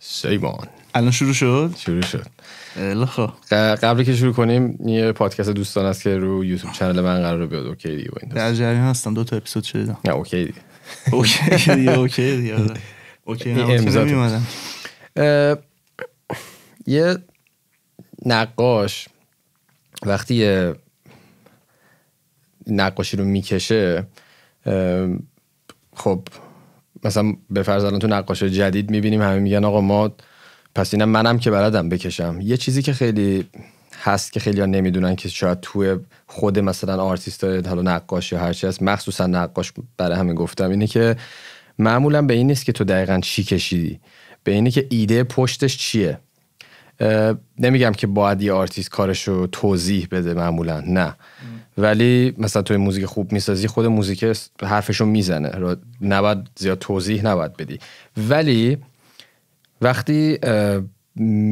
سیمان الان شروع شد شروع شد قبلی که شروع کنیم یه پادکست دوستان است که رو یوتیوب چنل من قرار بیاد اوکی دیگه با این در جریان هستم دو تا اپیزود شدیدم نه اوکی دیگه اوکی دیگه اوکی دیگه آره. یه نقاش وقتی یه نقاشی رو میکشه خب مثلا به فرض الان تو نقاشی جدید میبینیم همه میگن آقا ما پس اینم منم که بلدم بکشم یه چیزی که خیلی هست که خیلی ها نمیدونن که شاید توی خود مثلا آرتیست حالا نقاش یا هرچی هست مخصوصا نقاش برای همین گفتم اینه که معمولا به این نیست که تو دقیقا چی کشیدی به اینه که ایده پشتش چیه نمیگم که باید یه آرتیست کارش رو توضیح بده معمولا نه ولی مثلا توی موزیک خوب میسازی خود موزیک حرفشو میزنه نباید زیاد توضیح نباید بدی ولی وقتی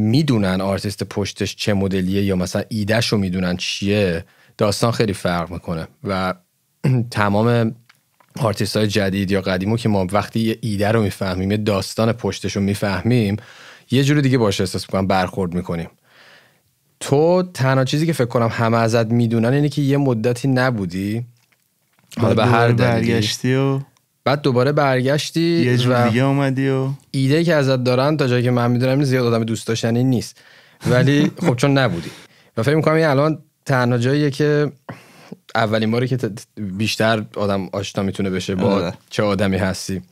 میدونن آرتیست پشتش چه مدلیه یا مثلا ایدهش رو میدونن چیه داستان خیلی فرق میکنه و تمام آرتیست های جدید یا قدیمو که ما وقتی یه ایده رو میفهمیم یه داستان پشتش رو میفهمیم یه جور دیگه باشه احساس میکنم برخورد میکنیم تو تنها چیزی که فکر کنم همه ازت میدونن اینه که یه مدتی نبودی حالا به هر برگشتی و بعد دوباره برگشتی یه جور دیگه اومدی و ایده که ازت دارن تا جایی که من میدونم زیاد آدم دوست داشتنی نیست ولی خب چون نبودی و فکر میکنم این الان تنها جاییه که اولین باری که بیشتر آدم آشنا میتونه بشه با آره. چه آدمی هستی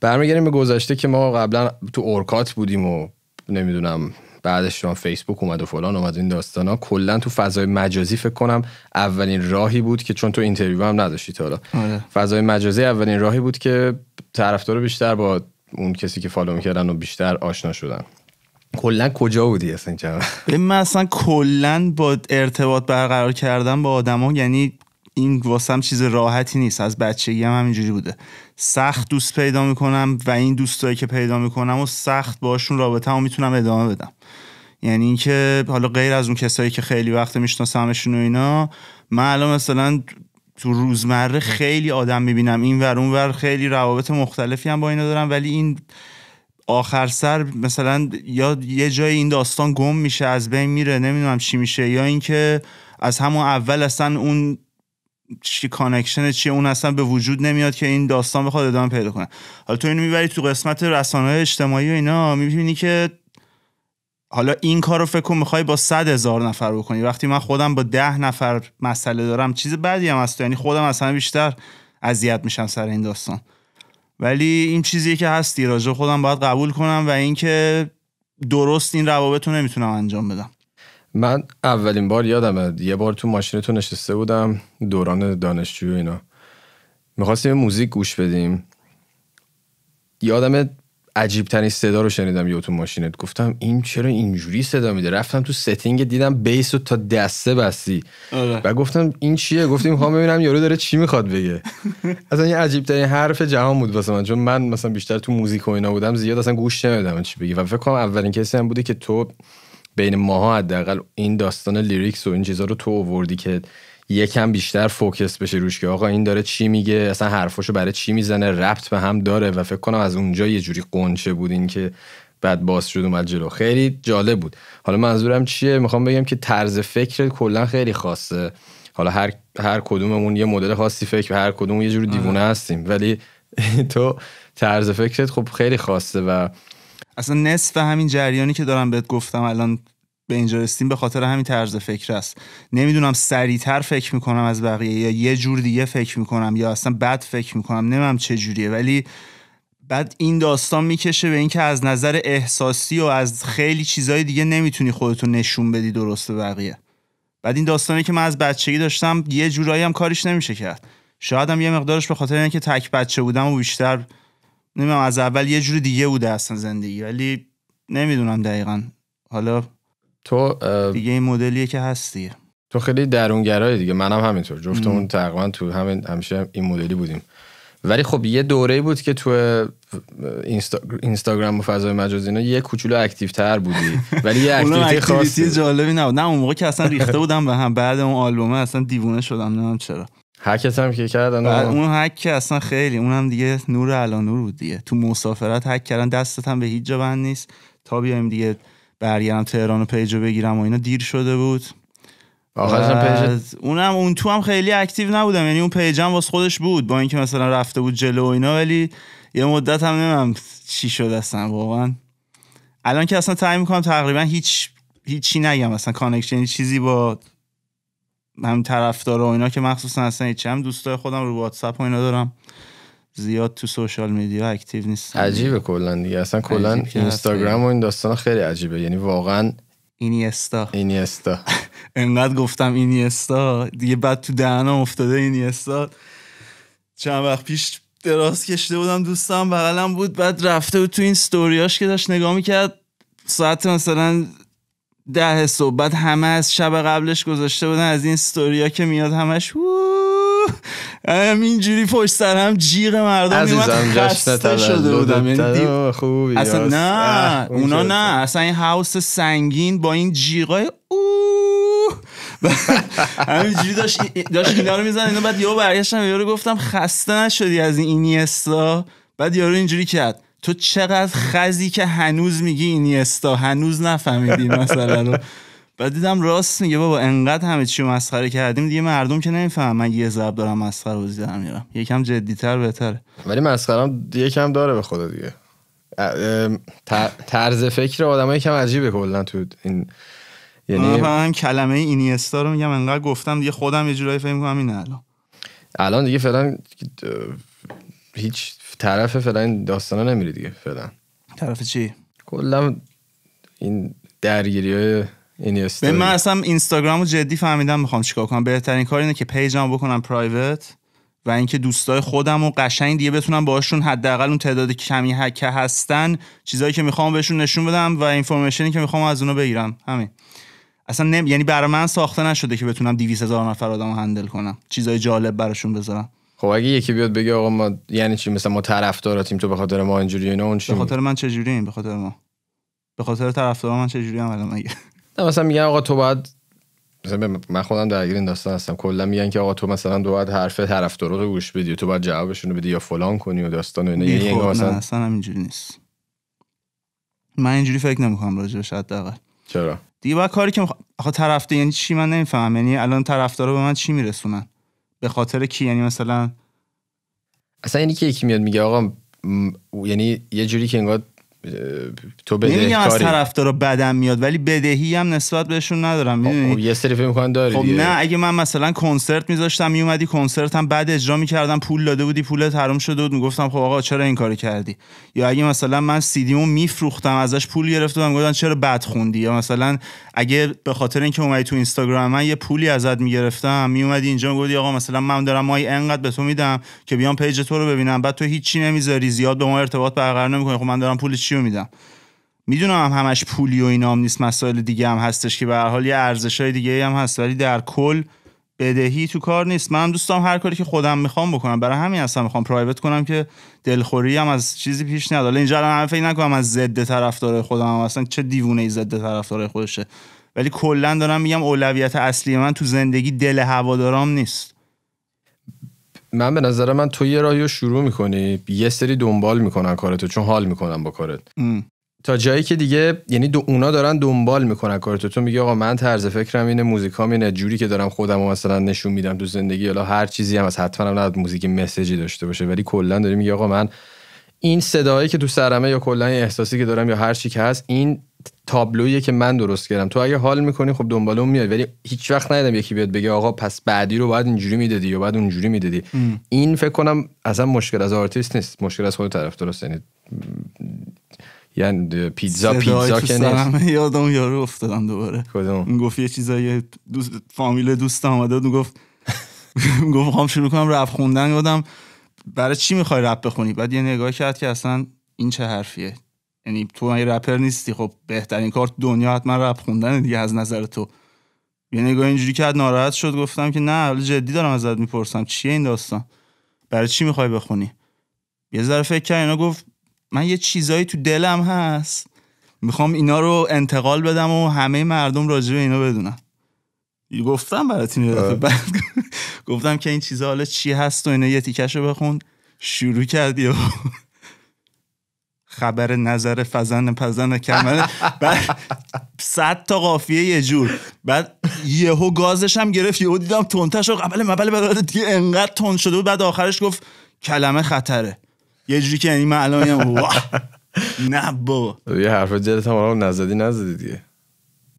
برمیگردیم به گذشته که ما قبلا تو اورکات بودیم و نمیدونم بعدش شما فیسبوک اومد و فلان اومد این ها کلا تو فضای مجازی فکر کنم اولین راهی بود که چون تو اینترویو هم نداشتی تا حالا آره. فضای مجازی اولین راهی بود که طرفدار بیشتر با اون کسی که فالو میکردن و بیشتر آشنا شدن کلا کجا بودی اصلا چرا من اصلا کلا با ارتباط برقرار کردن با آدما یعنی این واسم چیز راحتی نیست از بچگی هم همینجوری بوده سخت دوست پیدا میکنم و این دوستایی که پیدا میکنم و سخت باشون رابطه و میتونم ادامه بدم یعنی اینکه حالا غیر از اون کسایی که خیلی وقت میشناسمشون و اینا من الان مثلا تو روزمره خیلی آدم میبینم این ور اون ور خیلی روابط مختلفی هم با اینا دارم ولی این آخر سر مثلا یا یه جای این داستان گم میشه از بین میره نمیدونم چی میشه یا اینکه از همون اول اصلا اون چی کانکشن چیه اون اصلا به وجود نمیاد که این داستان بخواد ادامه پیدا کنه حالا تو اینو میبری تو قسمت رسانه اجتماعی و اینا میبینی که حالا این کار رو فکر میخوای با صد هزار نفر بکنی وقتی من خودم با ده نفر مسئله دارم چیز بدی هم هست یعنی خودم اصلا بیشتر اذیت میشم سر این داستان ولی این چیزی که هستی راجع خودم باید قبول کنم و اینکه درست این روابط رو نمیتونم انجام بدم من اولین بار یادمه یه بار تو ماشین تو نشسته بودم دوران دانشجوی اینا میخواستیم موزیک گوش بدیم یادم عجیب ترین صدا رو شنیدم یه تو ماشینت گفتم این چرا اینجوری صدا میده رفتم تو ستینگ دیدم بیس رو تا دسته بستی آره. و گفتم این چیه گفتیم میخوام خب ببینم یارو داره چی میخواد بگه اصلا یه عجیب ترین حرف جهان بود واسه من چون من مثلا بیشتر تو موزیک و اینا بودم زیاد اصلا گوش نمیدم چی بگی و فکر کنم اولین کسی هم بودی که تو بین ماها حداقل این داستان لیریکس و این چیزا رو تو آوردی که یکم بیشتر فوکس بشه روش که آقا این داره چی میگه اصلا حرفاشو برای چی میزنه ربط به هم داره و فکر کنم از اونجا یه جوری قنچه بود این که بعد باز شد اومد جلو خیلی جالب بود حالا منظورم چیه میخوام بگم که طرز فکر کلا خیلی خاصه حالا هر هر کدوممون یه مدل خاصی فکر و هر کدوم یه جوری آره. دیوونه هستیم ولی تو طرز فکرت خب خیلی خاصه و اصلا نصف همین جریانی که دارم بهت گفتم الان به اینجا رسیدیم به خاطر همین طرز فکر است نمیدونم سریعتر فکر میکنم از بقیه یا یه جور دیگه فکر میکنم یا اصلا بد فکر میکنم نمیدونم چه جوریه ولی بعد این داستان میکشه به اینکه از نظر احساسی و از خیلی چیزای دیگه نمیتونی خودتو نشون بدی درست به بقیه بعد این داستانی که من از بچگی داشتم یه جورایی هم کارش نمیشه کرد شاید هم یه مقدارش به خاطر اینکه تک بچه بودم و بیشتر نمیدونم از اول یه جور دیگه بوده اصلا زندگی ولی نمیدونم دقیقا حالا تو دیگه این مدلیه که هستی تو خیلی درونگرای دیگه منم همینطور جفتمون تقریبا تو همین همیشه این مدلی بودیم ولی خب یه دوره بود که تو اینستاگرام و فضای مجازی اینا یه کوچولو اکتیو تر بودی ولی یه اکتیویتی خاصی جالبی نبود نه اون موقع که اصلا ریخته بودم به هم بعد اون آلبومه اصلا دیوونه شدم نمیدونم چرا هکت هم که کردن اون هک که اصلا خیلی اونم دیگه نور الان نور بود دیگه تو مسافرت هک کردن دستت هم به هیچ جا بند نیست تا بیایم دیگه برگردم تهران و پیجو بگیرم و اینا دیر شده بود اونم اون تو هم خیلی اکتیو نبودم یعنی اون پیجم واسه خودش بود با اینکه مثلا رفته بود جلو و اینا ولی یه مدت هم نمیدونم چی شده اصلا واقعا الان که اصلا تایم میکنم تقریبا هیچ هیچی نگم اصلا کانکشن چیزی با هم طرفدار و اینا که مخصوصا اصلا هیچ هم دوستای خودم رو واتساپ و اینا دارم زیاد تو سوشال میدیا اکتیو نیست عجیبه کلا دیگه اصلا کلا اینستاگرام و این داستان خیلی عجیبه یعنی واقعا اینیستا اینیستا انقدر گفتم اینیستا دیگه بعد تو دهنم افتاده اینیستا چند وقت پیش دراز کشیده بودم دوستم بغلم بود بعد رفته بود تو این استوریاش که داشت نگاه میکرد ساعت مثلا ده صحبت همه از شب قبلش گذاشته بودن از این ستوریا که میاد همش جوری پشت سر هم جیغ مردم از خسته شده بودم یعنی خوبی اصلا نه اونا نه اصلا این هاوس سنگین با این جیغای همینجوری داشت داشت اینا رو میزن اینا بعد یهو برگشتم یارو گفتم خسته نشدی از این اینیستا بعد یارو اینجوری کرد تو چقدر خزی که هنوز میگی اینیستا هنوز نفهمیدی مثلا رو بعد دیدم راست میگه بابا انقدر همه چی مسخره کردیم دیگه مردم که نمیفهمن من یه ضرب دارم مسخره بازی دارم میرم یکم تر بهتره ولی مسخره هم یکم داره به خدا دیگه طرز فکر آدم یکم عجیبه کلا تو این یعنی من کلمه اینیستا رو میگم انقدر گفتم دیگه خودم یه جورایی فکر میکنم این الان الان دیگه فعلا هیچ طرف فعلا این داستانا نمیری دیگه فعلا طرف چی کلا این درگیری های به من اصلا اینستاگرام رو جدی فهمیدم میخوام چیکار کنم بهترین کار اینه که پیجم بکنم پرایوت و اینکه دوستای خودم و قشنگ دیگه بتونم باشون حداقل اون تعداد کمی که هستن چیزایی که میخوام بهشون نشون بدم و اینفورمیشنی که میخوام از اونو بگیرم همین اصلا نم... یعنی برای من ساخته نشده که بتونم 200 هزار نفر آدم هندل کنم چیزای جالب براشون بذارم خب اگه یکی بیاد بگه آقا ما یعنی چی مثلا ما تیم تو به خاطر ما اینجوری اینا اون چی به خاطر من چه این به خاطر ما به خاطر طرفدار من چه جوری عمل مگه نه مثلا میگن آقا تو باید مثلا من خودم درگیر این داستان هستم کلا میگن که آقا تو مثلا دو بعد حرف طرفدار رو گوش بدی تو باید جوابشون رو بدی یا فلان کنی و داستان و اینا یعنی مثلا نه اصلا همینجوری نیست من اینجوری فکر نمیکنم راجعش حداقل چرا دیگه باید کاری که مخ... آخه طرفدار یعنی چی من نمیفهمم یعنی الان طرفدارا به من چی میرسونن به خاطر کی یعنی مثلا اصلا یعنی که یکی میاد میگه آقا یعنی یه جوری که انگار تو بده نمیگم از طرفدارا بدم میاد ولی بدهی هم نسبت بهشون ندارم خب، خب، یه سری فکر میکنن داری خب نه اگه من مثلا کنسرت میذاشتم میومدی کنسرتم بعد اجرا میکردم پول داده بودی پول تروم شده بود میگفتم خب آقا چرا این کاری کردی یا اگه مثلا من سیدیمو میفروختم ازش پول گرفته بودم چرا بد خوندی یا مثلا اگه به خاطر اینکه اومدی تو اینستاگرام من یه پولی ازت میگرفتم میومدی اینجا میگفتی آقا مثلا من دارم مای انقدر به تو میدم که بیام پیج تو رو ببینم بعد تو هیچی نمیذاری زیاد به ما ارتباط برقرار نمیکنی خب من دارم پول رو میدم میدونم هم همش پولی و اینام نیست مسائل دیگه هم هستش که به هر حال یه ارزشای دیگه هم هست ولی در کل بدهی تو کار نیست من دوستم هر کاری که خودم میخوام بکنم برای همین اصلا میخوام پرایوت کنم که دلخوری هم از چیزی پیش نیاد حالا اینجا الان فکر نکنم از طرف داره خودم هم اصلا چه دیوونه ای ضد داره خودشه ولی کلا دارم میگم اولویت اصلی من تو زندگی دل هوادارام نیست من به نظر من تو یه راهی رو شروع میکنی یه سری دنبال میکنن کارتو چون حال میکنن با کارت تا جایی که دیگه یعنی دو اونا دارن دنبال میکنن کارتو تو میگی آقا من طرز فکرم اینه موزیکام اینه جوری که دارم خودم رو مثلا نشون میدم تو زندگی حالا هر چیزی هم از حتما هم نه موزیک مسیجی داشته باشه ولی کلا داری میگی آقا من این صدایی که تو سرمه یا کلا احساسی که دارم یا هر چی که هست این تابلویی که من درست کردم تو اگه حال میکنی خب دنبال اون ولی هیچ وقت ندیدم یکی بیاد بگه آقا پس بعدی رو باید اینجوری میدادی یا باید اونجوری میدادی این فکر کنم اصلا مشکل از آرتیست نیست مشکل از خود طرف درست یعنی یعنی پیتزا پیتزا که نیست یادم یارو افتادم دوباره اون گفت یه چیزایی دوست فامیل دوست اومده گفت گفت شروع کنم رفت خوندن برای چی میخوای رپ بخونی بعد یه نگاه کرد که اصلا این چه حرفیه یعنی تو این رپر نیستی خب بهترین کار دنیا حتما رپ خوندن دیگه از نظر تو یه نگاه اینجوری کرد ناراحت شد گفتم که نه جدی دارم ازت میپرسم چیه این داستان برای چی میخوای بخونی یه ذره فکر کرد اینا گفت من یه چیزایی تو دلم هست میخوام اینا رو انتقال بدم و همه مردم راجع به اینا بدونن گفتم برات این گفتم که این چیزا حالا چی هست و اینا یه تیکش رو بخون شروع کردی و خبر نظر فزن پزن کمل بعد صد تا قافیه یه جور بعد یهو گازش هم گرفت یهو دیدم تونتش و قبل مبل بعد دیگه انقدر تند شده بود بعد آخرش گفت کلمه خطره یه جوری که یعنی من الان نه بابا یه حرف جلت هم نزدی نزدی دیگه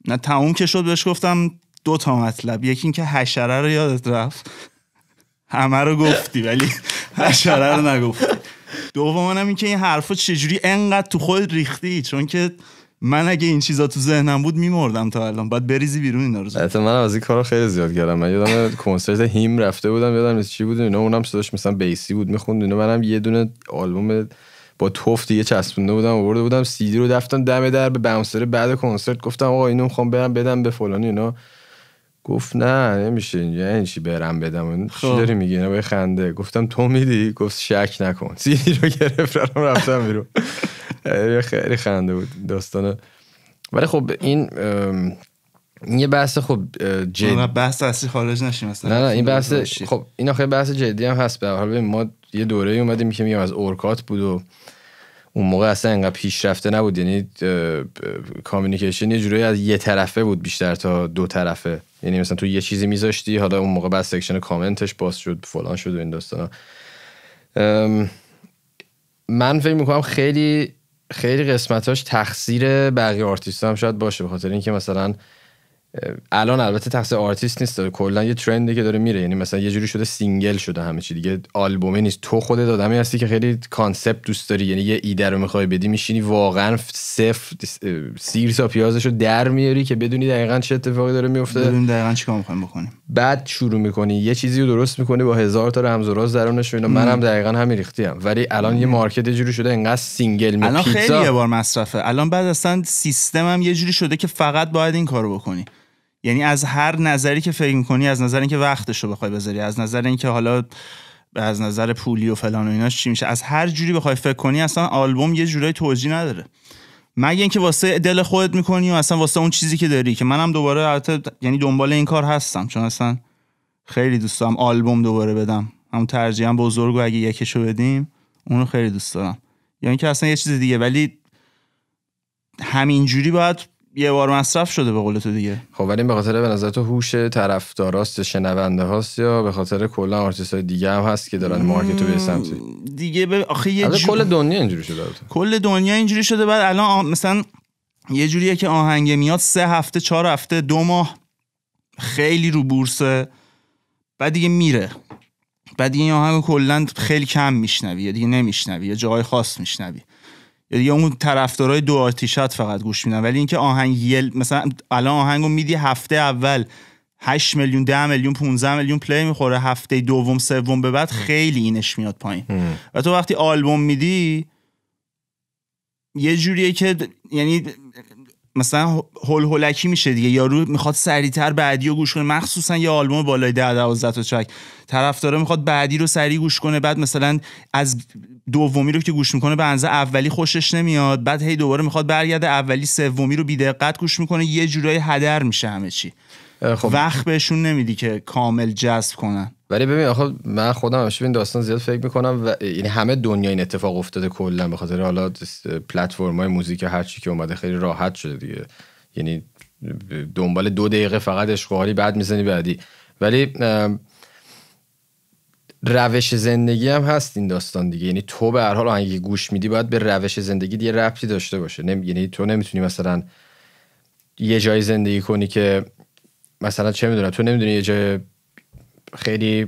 نه تموم که شد بهش گفتم دو تا مطلب یکی اینکه حشره رو یادت رفت همه رو گفتی ولی حشره رو نگفتی دوم اینکه این حرفا چجوری انقدر تو خود ریختی چون که من اگه این چیزا تو ذهنم بود میمردم تا الان باید بریزی بیرون اینا رو البته من از این کارو خیلی زیاد کردم من یادم کنسرت هیم رفته بودم یادم چی بود اینا اونم صداش مثلا بیسی بود میخوند اینا منم یه دونه آلبوم با توف یه چسبونده بودم آورده بودم سیدی رو دفتم دم در به باونسر بعد کنسرت گفتم آقا اینو میخوام برم بدم به فلانی گفت نه نمیشه یعنی چی برم بدم چی خب. داری میگی نه خنده گفتم تو میدی گفت شک نکن سیدی رو گرفت رفتم رفتم بیرون خیلی خنده بود داستانه ولی خب این این یه بحث خب بحث اصلی خارج نشیم مثلا نه نه این بحث خب این آخه بحث جدی هم هست به حال ما یه دوره ای اومدیم که میگم از اورکات بود و اون موقع اصلا انقدر پیشرفته نبود یعنی کامیکیشن یه جوری از یه طرفه بود بیشتر تا دو طرفه یعنی مثلا تو یه چیزی میذاشتی حالا اون موقع بعد سکشن کامنتش باز شد فلان شد و این ها من فکر میکنم خیلی خیلی قسمتاش تقصیر بقیه آرتیست هم شاید باشه به خاطر اینکه مثلا الان البته تقصیر آرتیست نیست کلا یه ترندی که داره میره یعنی مثلا یه جوری شده سینگل شده همه چی دیگه آلبومه نیست تو خودت آدمی هستی که خیلی کانسپت دوست داری یعنی یه ایده رو میخوای بدی میشینی واقعا صفر سیر پیازش رو در میاری که بدونی دقیقا چه اتفاقی داره میفته بدونی دقیقا چیکار میخوایم بکنیم بعد شروع میکنی یه چیزی رو درست میکنی با هزار تا رمز و راز درونش و منم هم دقیقا همین ریختیم ولی الان یه مارکت جوری شده انقدر سینگل می الان خیلی یه بار مصرفه الان بعد اصلا یه جوری شده که فقط باید این کارو بکنی یعنی از هر نظری که فکر میکنی از نظر اینکه وقتش رو بخوای بذاری از نظر اینکه حالا از نظر پولی و فلان و ایناش چی میشه از هر جوری بخوای فکر کنی اصلا آلبوم یه جورایی توجی نداره مگه اینکه واسه دل خودت میکنی و اصلا واسه اون چیزی که داری که منم دوباره حتی یعنی دنبال این کار هستم چون اصلا خیلی دوست دارم آلبوم دوباره بدم همون ترجیحاً بزرگ و اگه یکشو بدیم اونو خیلی دوست دارم یعنی که اصلا یه چیز دیگه ولی همینجوری باید یه بار مصرف شده به قول تو دیگه خب ولی به خاطر به نظر تو هوش طرفداراست شنونده هاست یا به خاطر کلا های دیگه هم هست که دارن مارکت رو به سمتی دیگه به آخه یه کل دنیا اینجوری شده کل دنیا اینجوری شده بعد الان مثلا یه جوریه که آهنگ میاد سه هفته چهار هفته دو ماه خیلی رو بورسه بعد دیگه میره بعد دیگه این آهنگ کلا خیلی کم میشنوی دیگه نمیشنوی یا جای خاص میشنوی یا اون طرفدارای دو آتیشات فقط گوش میدن ولی اینکه آهنگ یل مثلا الان آهنگو میدی هفته اول 8 میلیون 10 میلیون 15 میلیون پلی میخوره هفته دوم سوم به بعد خیلی اینش میاد پایین و تو وقتی آلبوم میدی یه جوریه که یعنی مثلا هول هولکی میشه دیگه یارو میخواد سریعتر بعدی رو گوش کنه مخصوصا یه آلبوم بالای 10 12 تا چک داره میخواد بعدی رو سریع گوش کنه بعد مثلا از دومی رو که گوش میکنه به انزه اولی خوشش نمیاد بعد هی دوباره میخواد برگرده اولی سومی رو بیدقت گوش میکنه یه جورای هدر میشه همه چی خب. وقت بهشون نمیدی که کامل جذب کنن ولی ببین آخه من خودم همش این داستان زیاد فکر میکنم و یعنی همه دنیا این اتفاق افتاده کلا به خاطر حالا پلتفرم های موزیک هر که اومده خیلی راحت شده دیگه یعنی دنبال دو دقیقه فقط اشغالی بعد میزنی بعدی ولی روش زندگی هم هست این داستان دیگه یعنی تو به هر حال اگه گوش میدی باید به روش زندگی یه ربطی داشته باشه یعنی تو نمیتونی مثلا یه جای زندگی کنی که مثلا چه میدونم تو نمیدونی یه جای خیلی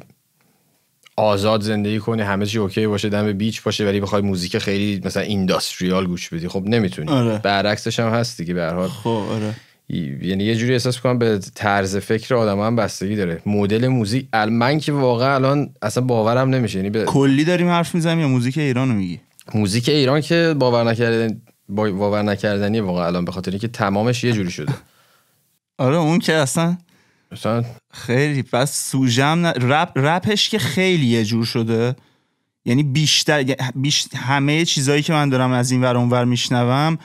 آزاد زندگی کنی همه چی اوکی باشه دم بیچ باشه ولی بخوای موزیک خیلی مثلا اینداستریال گوش بدی خب نمیتونی آره. برعکسش هم هست دیگه به هر حال خب آره. یعنی یه جوری احساس کنم به طرز فکر آدم هم بستگی داره مدل موزیک من که واقعا الان اصلا باورم نمیشه یعنی به... کلی داریم حرف میزنیم یا موزیک ایرانو میگی موزیک ایران که باور نکردن باور نکردنی واقعا الان به خاطر اینکه تمامش یه جوری شده آره اون که اصلا خیلی پس سوژم رپ رپش که خیلی یه جور شده یعنی بیشتر بیش... همه چیزایی که من دارم از این ور اونور میشنوم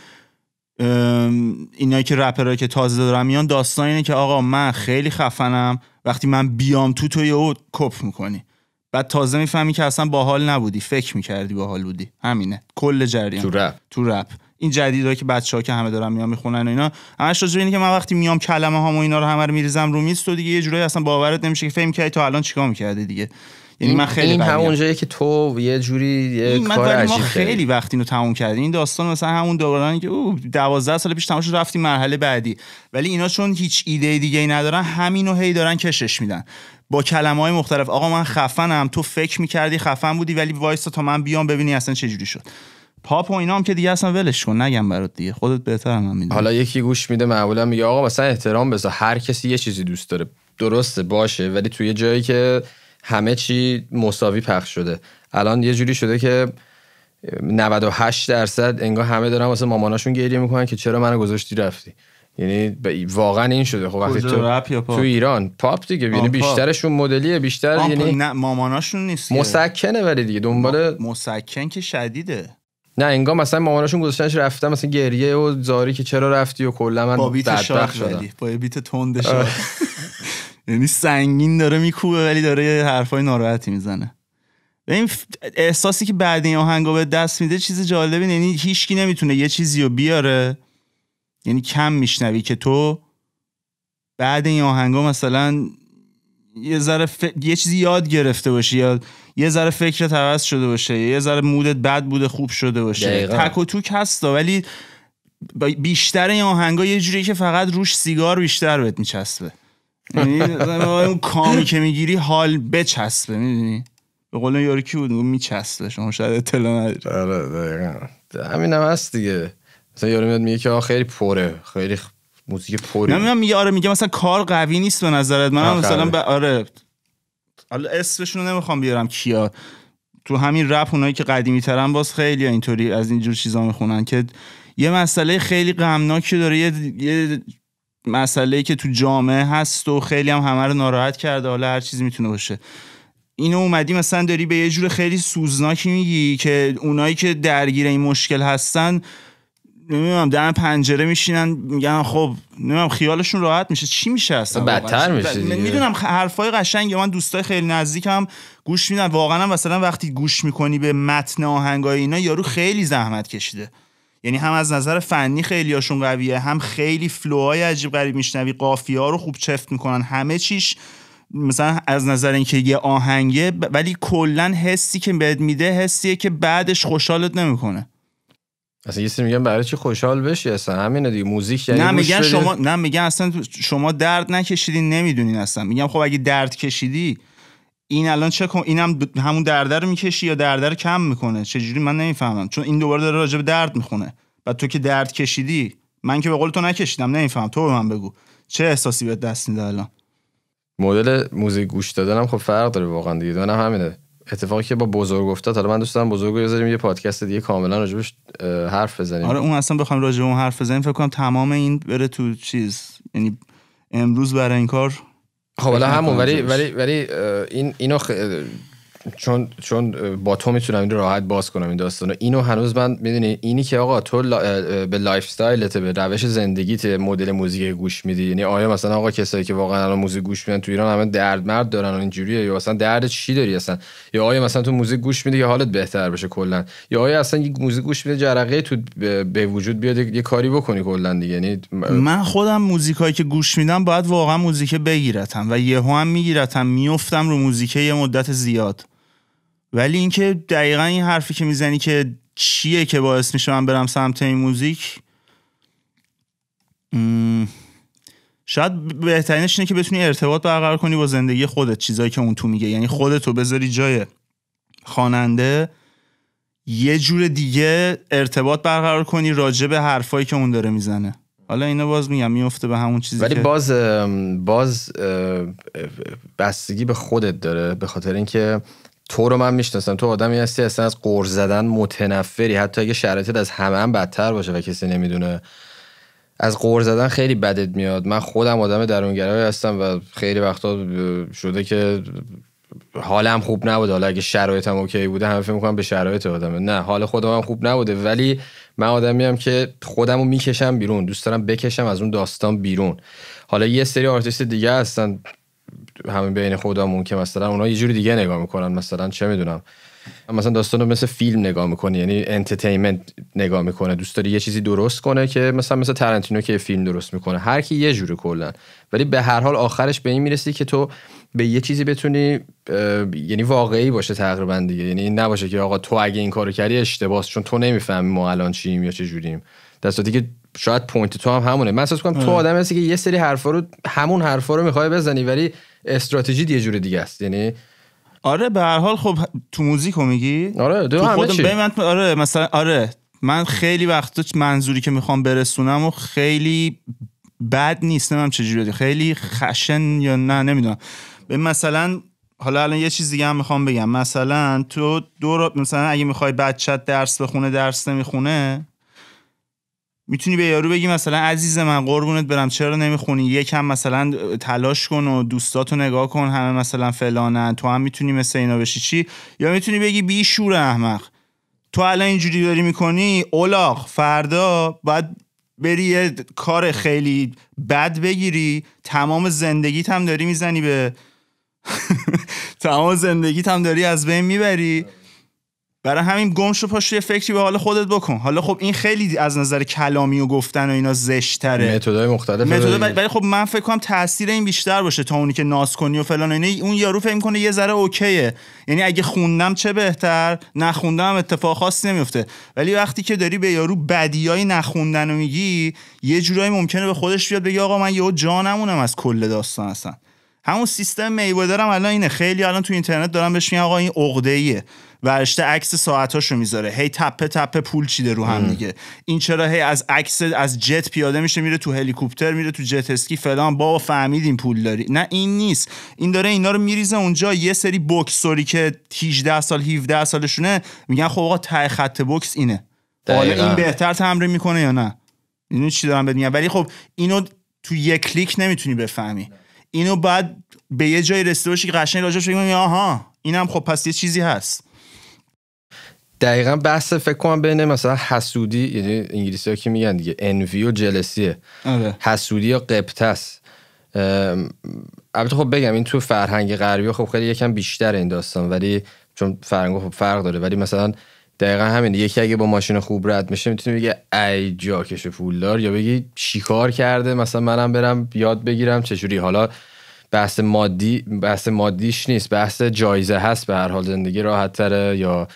اینایی که رپرا که تازه دارم میان داستان اینه که آقا من خیلی خفنم وقتی من بیام تو تو یهو کپ میکنی بعد تازه میفهمی که اصلا باحال نبودی فکر میکردی باحال بودی همینه کل جریان تو رپ تو رپ این جدیدا که بچه ها که همه دارن میام میخونن و اینا همش راجع اینه که من وقتی میام کلمه هامو اینا رو همه رو میریزم رو میز تو دیگه یه جورایی اصلا باورت نمیشه که فهم کردی تو الان چیکار میکردی دیگه یعنی من خیلی این همون جایی که تو یه جوری یه من کار ما خیلی وقتی اینو تموم کردی. این داستان مثلا همون دورانی که او 12 سال پیش تماشا رفتیم مرحله بعدی ولی اینا چون هیچ ایده دیگه ای ندارن همینو هی دارن کشش میدن با کلمه های مختلف آقا من خفنم تو فکر میکردی خفن بودی ولی وایستا تا من بیام ببینی اصلا چه جوری شد پاپ و اینا هم که دیگه اصلا ولش کن نگم برات دیگه خودت بهتر هم میدونی حالا یکی گوش میده معمولا میگه آقا مثلا احترام بذار هر کسی یه چیزی دوست داره درسته باشه ولی توی جایی که همه چی مساوی پخش شده الان یه جوری شده که 98 درصد انگار همه دارن واسه ماماناشون گریه میکنن که چرا منو گذاشتی رفتی یعنی واقعا این شده خب وقتی تو تو ایران پاپ دیگه یعنی بیشترشون مدلیه بیشتر یعنی ماماناشون نیست مسکنه ولی دیگه دنبال مسکن که شدیده نه انگار مثلا ماماناشون گذاشتنش رفتم مثلا گریه و زاری که چرا رفتی و کلا من با بیت با بیت تند یعنی سنگین داره میکوبه ولی داره حرفای ناراحتی میزنه این احساسی که بعد این آهنگا به دست میده چیز جالبی یعنی هیچکی نمیتونه یه چیزی رو بیاره یعنی کم میشنوی که تو بعد این آهنگا مثلا یه ذره یه چیزی یاد گرفته باشی یا یه ذره فکرت عوض شده باشه یه ذره مودت بد بوده خوب شده باشه دقیقا. تک و توک هستا ولی بیشتر این آهنگا یه جوری که فقط روش سیگار بیشتر بهت میچسبه یعنی اون کامی که میگیری حال بچسبه میدونی به قول یارکی بود میچسبه شما شاید اطلاع آره همین هم هست دیگه مثلا یارو میگه که خیلی پره خیلی موزیک نمیدونم میگه آره میگه مثلا کار قوی نیست به نظرت من مثلا به آره حالا اسمشون رو نمیخوام بیارم کیا تو همین رپ اونایی که قدیمی ترن باز خیلی اینطوری از اینجور چیزا میخونن که یه مسئله خیلی غمناکی داره یه, یه مسئله که تو جامعه هست و خیلی هم همه رو ناراحت کرده حالا هر چیزی میتونه باشه اینو اومدی مثلا داری به یه جور خیلی سوزناکی میگی که اونایی که درگیر این مشکل هستن نمیدونم در پنجره میشینن میگن خب نمیدونم خیالشون راحت میشه چی میشه اصلا بدتر میشه میدونم حرفای قشنگ من دوستای خیلی نزدیکم گوش میدن واقعا مثلا وقتی گوش میکنی به متن آهنگای اینا یارو خیلی زحمت کشیده یعنی هم از نظر فنی خیلی هاشون قویه هم خیلی فلوهای عجیب غریب میشنوی قافیه ها رو خوب چفت میکنن همه چیش مثلا از نظر اینکه یه آهنگه ولی کلا حسی که بهت میده حسیه که بعدش خوشحالت نمیکنه اصلا یه سری میگن برای چی خوشحال بشی اصلا همینه دیگه موزیک یعنی نه میگن شما نه میگن اصلا شما درد نکشیدین نمیدونین اصلا میگم خب اگه درد کشیدی این الان چه اینم همون درد رو میکشی یا درد رو کم میکنه چجوری من نمیفهمم چون این دوباره داره راجع به درد میخونه و تو که درد کشیدی من که به قول تو نکشیدم نمیفهمم تو به من بگو چه احساسی به دست میده الان مدل موزیک گوش دادنم خب فرق داره واقعا دیگه من همینه اتفاقی که با بزرگ افتاد حالا من دوست دارم بزرگ بذاریم یه پادکست دیگه کاملا راجبش حرف بزنیم آره اون اصلا بخوام راجع اون حرف بزنیم فکر کنم تمام این بره تو چیز یعنی امروز برای این کار خب حالا همون ولی ولی ولی این اینو چون چون با تو میتونم این راحت باز کنم این داستانو اینو هنوز من میدونی اینی که آقا تو لا... به لایف استایلت به روش زندگیت مدل موزیک گوش میدی یعنی آیا مثلا آقا کسایی که واقعا الان موزیک گوش میدن تو ایران همه درد مرد دارن و اینجوریه یا مثلا درد چی داری اصلا یا آیا مثلا تو موزیک گوش میدی که حالت بهتر بشه کلا یا آیا اصلا موزیک گوش میدی جرقه تو به وجود بیاد یه کاری بکنی کلا دیگه یعنی من خودم موزیکایی که گوش میدم باید واقعا موزیک بگیرتم و یهو هم میگیرتم میافتم رو موزیک یه مدت زیاد ولی اینکه دقیقا این حرفی که میزنی که چیه که باعث میشه من برم سمت این موزیک شاید بهترینش اینه که بتونی ارتباط برقرار کنی با زندگی خودت چیزایی که اون تو میگه یعنی خودتو بذاری جای خواننده یه جور دیگه ارتباط برقرار کنی راجع به حرفایی که اون داره میزنه حالا اینو باز میگم میفته به همون چیزی ولی باز باز بستگی به خودت داره به خاطر اینکه تو رو من میشناسم تو آدمی هستی اصلا از قرض زدن متنفری حتی اگه شرایطت از همه هم بدتر باشه و کسی نمیدونه از قرض زدن خیلی بدت میاد من خودم آدم درونگرای هستم و خیلی وقتا شده که حالم خوب نبوده حالا اگه شرایطم اوکی بوده همه فکر میکنم به شرایط آدمه نه حال خودم هم خوب نبوده ولی من آدمی هم که خودم رو میکشم بیرون دوست دارم بکشم از اون داستان بیرون حالا یه سری آرتیست دیگه هستن همین بین خودمون که مثلا اونا یه جوری دیگه نگاه میکنن مثلا چه میدونم مثلا داستان رو مثل فیلم نگاه میکنه یعنی انترتینمنت نگاه میکنه دوست داری یه چیزی درست کنه که مثلا مثل ترنتینو که فیلم درست میکنه هر کی یه جوری کلا ولی به هر حال آخرش به این میرسی که تو به یه چیزی بتونی یعنی واقعی باشه تقریبا دیگه یعنی این نباشه که آقا تو اگه این کارو کردی اشتباهه چون تو نمیفهمی ما الان چییم یا چه جوریم دستاتی که شاید پوینت تو هم همونه من احساس کنم تو آدم هستی که یه سری حرفا رو همون حرفا رو میخوای بزنی ولی استراتژی یه جور دیگه است یعنی آره به هر حال خب تو رو میگی آره تو چی. من آره مثلا آره من خیلی وقتا منظوری که میخوام برسونم و خیلی بد نیست نمیم چجوری خیلی خشن یا نه نمیدونم به مثلا حالا الان یه چیز دیگه هم میخوام بگم مثلا تو دو مثلا اگه میخوای بچت درس بخونه درس نمیخونه میتونی به یارو بگی مثلا عزیز من قربونت برم چرا نمیخونی یکم مثلا تلاش کن و دوستاتو نگاه کن همه مثلا فلانن تو هم میتونی مثل اینا بشی چی یا میتونی بگی بی شور احمق تو الان اینجوری داری میکنی اولاغ فردا باید بری یه کار خیلی بد بگیری تمام زندگیت هم داری میزنی به تمام زندگیت هم داری از بین میبری برای همین گم شو پاش فکری به حال خودت بکن حالا خب این خیلی از نظر کلامی و گفتن و اینا زشتره متدای مختلف متدای ولی خب من فکر کنم تاثیر این بیشتر باشه تا اونی که ناسکنی و فلان و اون یارو فکر کنه یه ذره اوکیه یعنی اگه خوندم چه بهتر نخوندم اتفاق خاصی نمیفته ولی وقتی که داری به یارو بدیای نخوندن و میگی یه جورایی ممکنه به خودش بیاد بگه آقا من یهو جانمونم از کل داستان هستن همون سیستم میوادرم الان اینه خیلی الان تو اینترنت دارم بهش میگن آقا این عقده‌ایه ورشته عکس ساعتاشو میذاره هی تپه تپه پول چیده رو هم دیگه این چرا هی از عکس از جت پیاده میشه میره تو هلیکوپتر میره تو جت اسکی فلان بابا فهمیدین پول داری نه این نیست این داره اینا رو میریزه اونجا یه سری بوکسوری که 18 سال 17 سالشونه میگن خب آقا ته خط بوکس اینه حالا این بهتر تمرین میکنه یا نه اینو چی دارم بهت ولی خب اینو تو یک کلیک نمیتونی بفهمی اینو بعد به یه جای رسیده باشی که قشنگ راجعش بگی آها اینم خب پس چیزی هست دقیقا بحث فکر کنم بین مثلا حسودی یعنی انگلیسی ها که میگن دیگه انوی و جلسیه آره. حسودی یا قبطه است البته خب بگم این تو فرهنگ غربی خب خیلی یکم بیشتر این داستان ولی چون فرهنگ خب فرق داره ولی مثلا دقیقا همین یکی اگه با ماشین خوب رد میشه میتونی بگی ای جاکش پولدار یا بگی چیکار کرده مثلا منم برم یاد بگیرم چجوری حالا بحث مادی بحث مادیش نیست بحث جایزه هست به هر حال زندگی راحت تره یا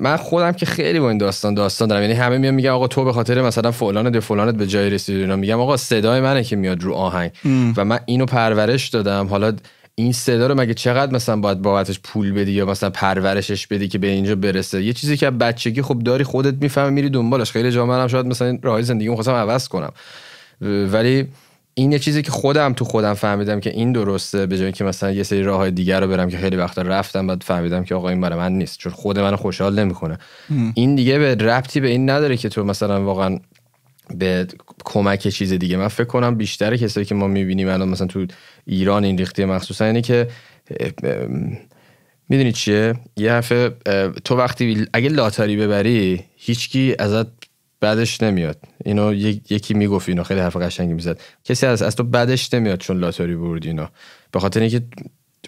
من خودم که خیلی با این داستان داستان دارم یعنی همه میان میگن آقا تو به خاطر مثلا فلان یا فلانت به جای رسیدی اینا میگم آقا صدای منه که میاد رو آهنگ و من اینو پرورش دادم حالا این صدا رو مگه چقدر مثلا باید بابتش پول بدی یا مثلا پرورشش بدی که به اینجا برسه یه چیزی که بچگی خب داری خودت میفهمی میری دنبالش خیلی جامعه هم شاید مثلا راه زندگی خواستم عوض کنم ولی این یه چیزی که خودم تو خودم فهمیدم که این درسته به جای که مثلا یه سری راه دیگر رو برم که خیلی وقتا رفتم بعد فهمیدم که آقا این برای من نیست چون خود منو خوشحال نمیکنه این دیگه به ربطی به این نداره که تو مثلا واقعا به کمک چیز دیگه من فکر کنم بیشتر کسایی که ما میبینیم الان مثلا تو ایران این ریختی مخصوصا اینه که میدونی چیه یه حرف تو وقتی اگه لاتاری ببری هیچکی ازت بعدش نمیاد اینو یکی میگفت اینو خیلی حرف قشنگی میزد کسی از از تو بعدش نمیاد چون لاتاری بردی اینا به خاطر اینکه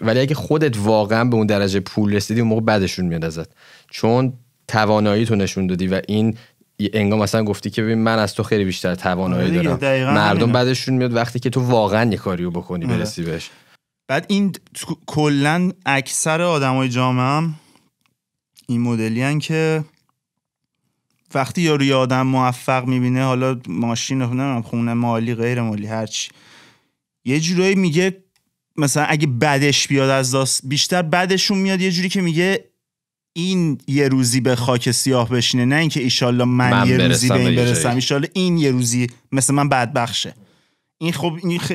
ولی اگه خودت واقعا به اون درجه پول رسیدی اون موقع بعدشون میاد ازت چون توانایی تو نشون دادی و این انگام مثلا گفتی که ببین من از تو خیلی بیشتر توانایی آره دارم مردم بعدشون میاد وقتی که تو واقعا یه کاریو بکنی آره. برسی بهش بعد این کلا اکثر آدمای جامعه این مدلی که وقتی یا روی آدم موفق میبینه حالا ماشین نه خونه مالی غیر مالی هرچی یه جورایی میگه مثلا اگه بدش بیاد از داست بیشتر بدشون میاد یه جوری که میگه این یه روزی به خاک سیاه بشینه نه اینکه ایشالله من, من یه روزی به این برسم ایشالله این یه روزی مثل من بدبخشه این خب این خ...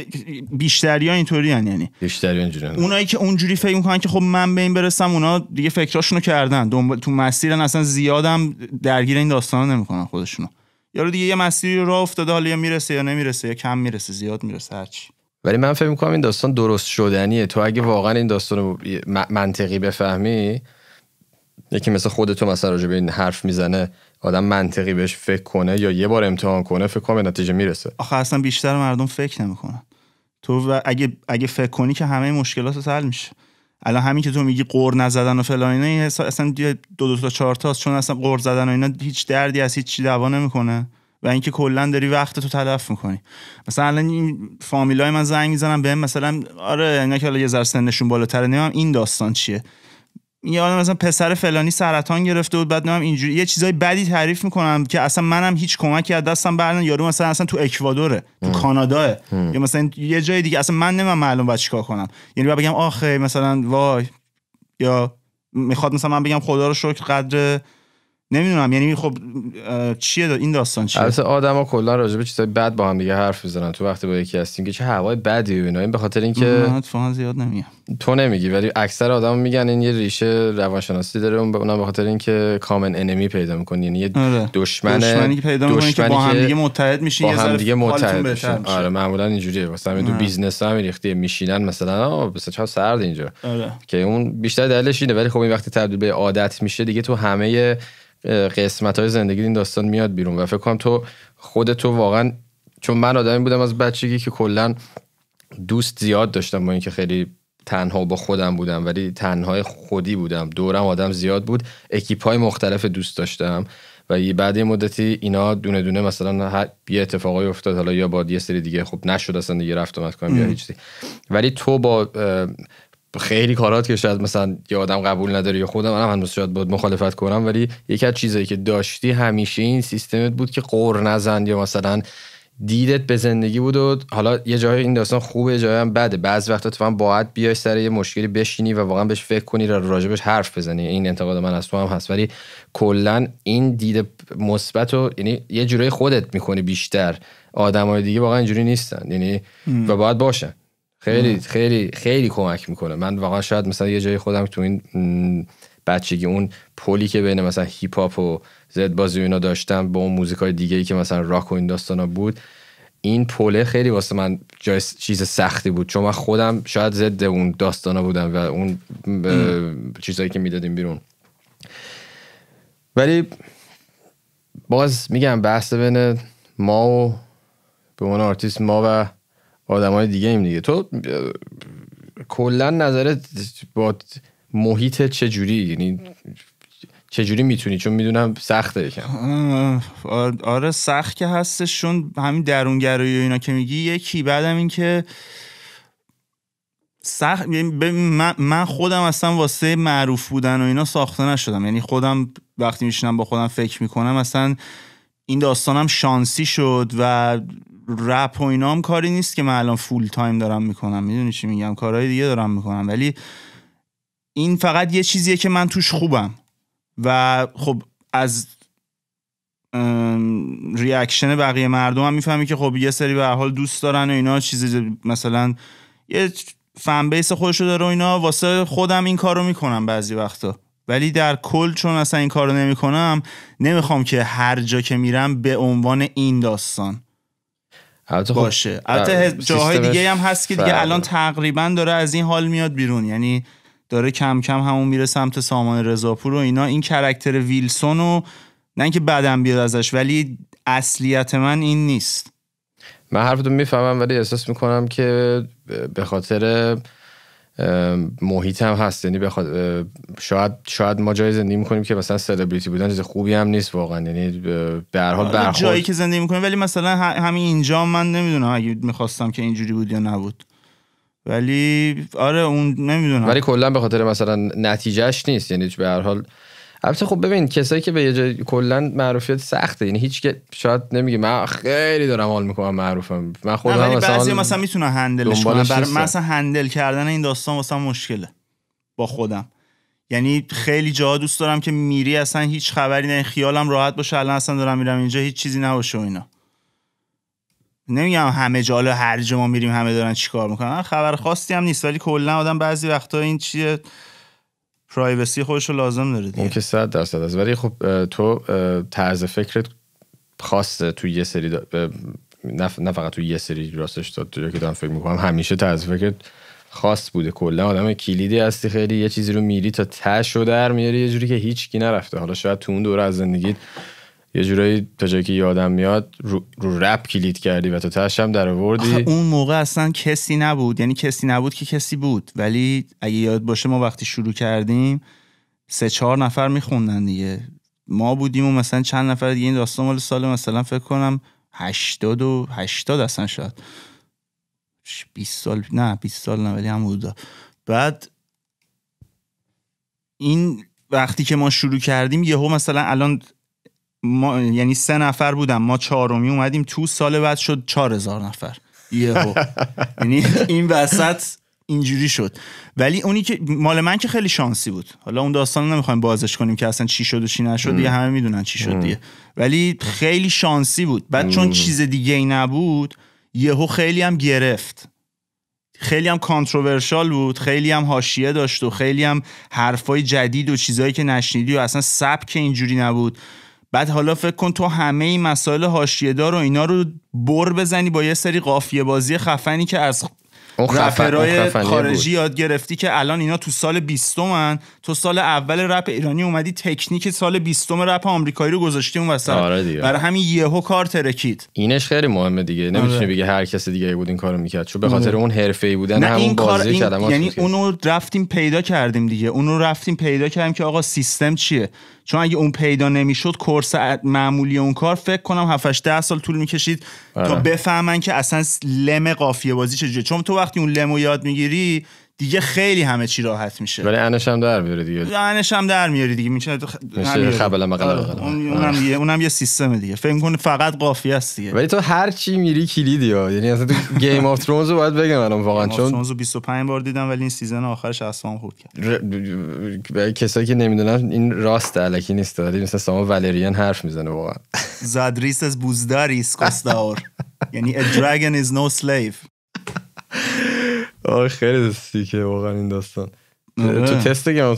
بیشتری ها اینطوری یعنی بیشتری اینجوری اونایی که اونجوری فکر میکنن که خب من به این برسم اونا دیگه فکراشونو کردن دنبال تو مسیرن اصلا زیادم درگیر این داستان نمیکنن خودشونو یارو دیگه یه مسیری رو افتاده حالا یا میرسه یا نمیرسه یا کم میرسه زیاد میرسه هرچی ولی من فکر میکنم این داستان درست شدنیه تو اگه واقعا این داستان رو منطقی بفهمی یکی مثل خودتو مثلا راجع به این حرف میزنه آدم منطقی بهش فکر کنه یا یه بار امتحان کنه فکر کنه به نتیجه میرسه آخه اصلا بیشتر مردم فکر نمیکنن تو و اگه اگه فکر کنی که همه مشکلات حل میشه الان همین که تو میگی قور نزدن و فلان اینا اصلا دو دو تا چهار تا چون اصلا قور زدن و اینا هیچ دردی از هیچ چی دوا نمیکنه و اینکه کلا داری وقت تو تلف میکنی مثلا الان این فامیلای من زنگ میزنم بهم مثلا آره اینا که حالا یه ذره سنشون بالاتر این داستان چیه یه مثلا پسر فلانی سرطان گرفته بود بعد نمیدونم اینجوری یه چیزای بدی تعریف میکنم که اصلا منم هیچ کمکی از دستم برن یارو مثلا اصلا تو اکوادوره تو کاناداه یا مثلا یه جای دیگه اصلا من نمیدونم معلوم با چیکار کنم یعنی بگم آخه مثلا وای یا میخواد مثلا من بگم خدا رو شکر قدر نمیدونم یعنی خب چیه دا این داستان چیه البته آدما کلا راجع به چیزای بد با هم دیگه حرف میزنن تو وقتی با یکی هستیم که چه هوای بدی و اینا این به خاطر اینکه من زیاد نمیگم تو نمیگی ولی اکثر آدم میگن این یه ریشه روانشناسی داره اون اونم به خاطر اینکه کامن انمی پیدا میکنی یعنی یه آره. دشمن دشمنی که پیدا میکنی که با هم دیگه متحد میشین یه هم دیگه متحد میشن آره معمولا اینجوریه واسه همین تو آره. بیزنس ها ریخته میشینن مثلا آه بس سرد اینجا آره. که اون بیشتر دلش اینه ولی خب این وقتی تبدیل به عادت میشه دیگه تو همه قسمت های زندگی این داستان میاد بیرون و فکر کنم تو خود تو واقعا چون من آدمی بودم از بچگی که کلا دوست زیاد داشتم با اینکه خیلی تنها با خودم بودم ولی تنهای خودی بودم دورم آدم زیاد بود اکیپ های مختلف دوست داشتم و بعد یه مدتی اینا دونه دونه مثلا یه اتفاقای افتاد حالا یا با یه سری دیگه خب نشد اصلا دیگه رفت آمد کنم یا هیچ ولی تو با خیلی کارات که شاید مثلا یه آدم قبول نداره یا خودم هم هنوز شاید بود مخالفت کنم ولی یکی از چیزایی که داشتی همیشه این سیستمت بود که قور نزند یا مثلا دیدت به زندگی بود و حالا یه جای این داستان خوبه جای هم بده بعض وقتا تو باید بیای سر یه مشکلی بشینی و واقعا بهش فکر کنی راجبش حرف بزنی این انتقاد من از تو هم هست ولی کلا این دید مثبت و یعنی یه جورایی خودت میکنی بیشتر آدمای دیگه واقعا اینجوری نیستن یعنی و باید باشن خیلی خیلی خیلی کمک میکنه من واقعا شاید مثلا یه جای خودم تو این بچگی اون پلی که بین مثلا هیپ هاپ و زد بازی و اینا داشتم با اون موزیکای دیگه ای که مثلا راک و این داستانا بود این پله خیلی واسه من جای چیز سختی بود چون من خودم شاید ضد اون داستانا بودم و اون چیزایی که میدادیم بیرون ولی باز میگم بحث بین ما و به اون آرتیست ما و آدمای دیگه ایم دیگه تو کلا نظرت با محیط چجوری یعنی چجوری میتونی چون میدونم سخته یکم آره سخت که هستش چون همین درونگرایی و اینا که میگی یکی بعدم که سخت یعنی من خودم اصلا واسه معروف بودن و اینا ساخته نشدم یعنی خودم وقتی میشینم با خودم فکر میکنم اصلا این داستانم شانسی شد و رپ و اینام کاری نیست که من الان فول تایم دارم میکنم میدونی چی میگم کارهای دیگه دارم میکنم ولی این فقط یه چیزیه که من توش خوبم و خب از ریاکشن بقیه مردم هم میفهمی که خب یه سری به حال دوست دارن و اینا چیزی مثلا یه فن بیس خودشو داره و اینا واسه خودم این کارو میکنم بعضی وقتا ولی در کل چون اصلا این کارو نمیکنم نمیخوام که هر جا که میرم به عنوان این داستان خب، باشه البته جاهای دیگه هم هست که دیگه الان تقریبا داره از این حال میاد بیرون یعنی داره کم کم همون میره سمت سامان رضاپور و اینا این کرکتر ویلسون و نه اینکه بدم بیاد ازش ولی اصلیت من این نیست من حرفتون میفهمم ولی احساس میکنم که به خاطر محیط هم هست یعنی بخواد شاید شاید ما جای زندگی میکنیم که مثلا سلبریتی بودن چیز خوبی هم نیست واقعا یعنی به هر حال جایی که زندگی میکنیم ولی مثلا همین اینجا من نمیدونم اگه میخواستم که اینجوری بود یا نبود ولی آره اون نمیدونم ولی کلا به خاطر مثلا نتیجهش نیست یعنی به هر حال البته خب ببین کسایی که به یه جای کلا معروفیت سخته یعنی هیچ که شاید نمیگه من خیلی دارم حال میکنم معروفم من خودم مثلا بعضی مثلا میتونه هندلش کنه برای مثلا هندل کردن این داستان واسه مشکله با خودم یعنی خیلی جا دوست دارم که میری اصلا هیچ خبری نه خیالم راحت باشه الان اصلا دارم میرم اینجا هیچ چیزی نباشه و اینا نمیگم همه جا هر جا ما میریم همه دارن چیکار میکنن خبر خاصی هم نیست ولی کلا آدم بعضی وقتا این چیه پرایوسی خودش رو لازم داره دیگه اون که 100 درصد است ولی خب تو طرز فکرت خاصه تو یه سری نه, فقط تو یه سری راستش تو. تو که دارم فکر میکنم همیشه طرز فکرت خاص بوده کلا آدم کلیدی هستی خیلی یه چیزی رو میری تا تش رو در میاری یه جوری که هیچکی نرفته حالا شاید تو اون دوره از زندگیت یه جورایی تا جایی که یادم میاد رو, رو رپ کلید کردی و تو تشم در آوردی اون موقع اصلا کسی نبود یعنی کسی نبود که کسی بود ولی اگه یاد باشه ما وقتی شروع کردیم سه چهار نفر میخوندن دیگه ما بودیم و مثلا چند نفر دیگه این داستان مال سال مثلا فکر کنم هشتاد و هشتاد اصلا شاید 20 سال نه 20 سال نه ولی هم بعد این وقتی که ما شروع کردیم یهو مثلا الان ما یعنی سه نفر بودم ما چهارمی اومدیم تو سال بعد شد چهار هزار نفر یهو یعنی این وسط اینجوری شد ولی اونی که مال من که خیلی شانسی بود حالا اون داستان نمیخوایم بازش کنیم که اصلا چی شد و چی نشد دیگه همه میدونن چی شد دیگه ولی خیلی شانسی بود بعد چون چیز دیگه ای نبود یهو خیلی هم گرفت خیلی هم کانتروورشال بود خیلی هم حاشیه داشت و خیلی هم حرفای جدید و چیزایی که نشنیدی و اصلا سبک اینجوری نبود بعد حالا فکر کن تو همه این مسائل حاشیه‌دار و اینا رو بر بزنی با یه سری قافیه بازی خفنی که از اون خارجی یاد گرفتی که الان اینا تو سال بیستمن تو سال اول رپ ایرانی اومدی تکنیک سال بیستم رپ آمریکایی رو گذاشتی اون وسط آره برای همین یهو کار ترکید اینش خیلی مهمه دیگه نمیتونی آره. بگی هر کس دیگه بود این کارو میکرد چون به خاطر آره. اون حرفه‌ای بودن نه همون این کار این... یعنی اونو رفتیم پیدا کردیم دیگه اونو رفتیم پیدا کردیم که آقا سیستم چیه چون اگه اون پیدا نمیشد کورس معمولی اون کار فکر کنم 7 8 سال طول میکشید تا آره. بفهمن که اصلا لم قافیه بازی چجوریه چون تو وقتی اون لمو یاد میگیری دیگه خیلی همه چی راحت میشه ولی انش هم در میاره دیگه انش هم در میاره دیگه میشه خ... آره. اونم آره. یه اونم یه سیستم دیگه فکر کن فقط قافیه است دیگه ولی تو هر چی میری کلیدی ها یعنی اصلا تو گیم اف ترونز رو باید بگم الان واقعا چون ترونز 25 بار دیدم ولی این سیزن آخرش اصلا خورد کرد برای کسایی که نمیدونن این راست الکی نیست ولی مثلا سام ولریان حرف میزنه واقعا زادریس از بوزداریس کوستاور یعنی ا دراگون از نو slave آه خیلی دستی که واقعا این داستان تو آره. تست گیم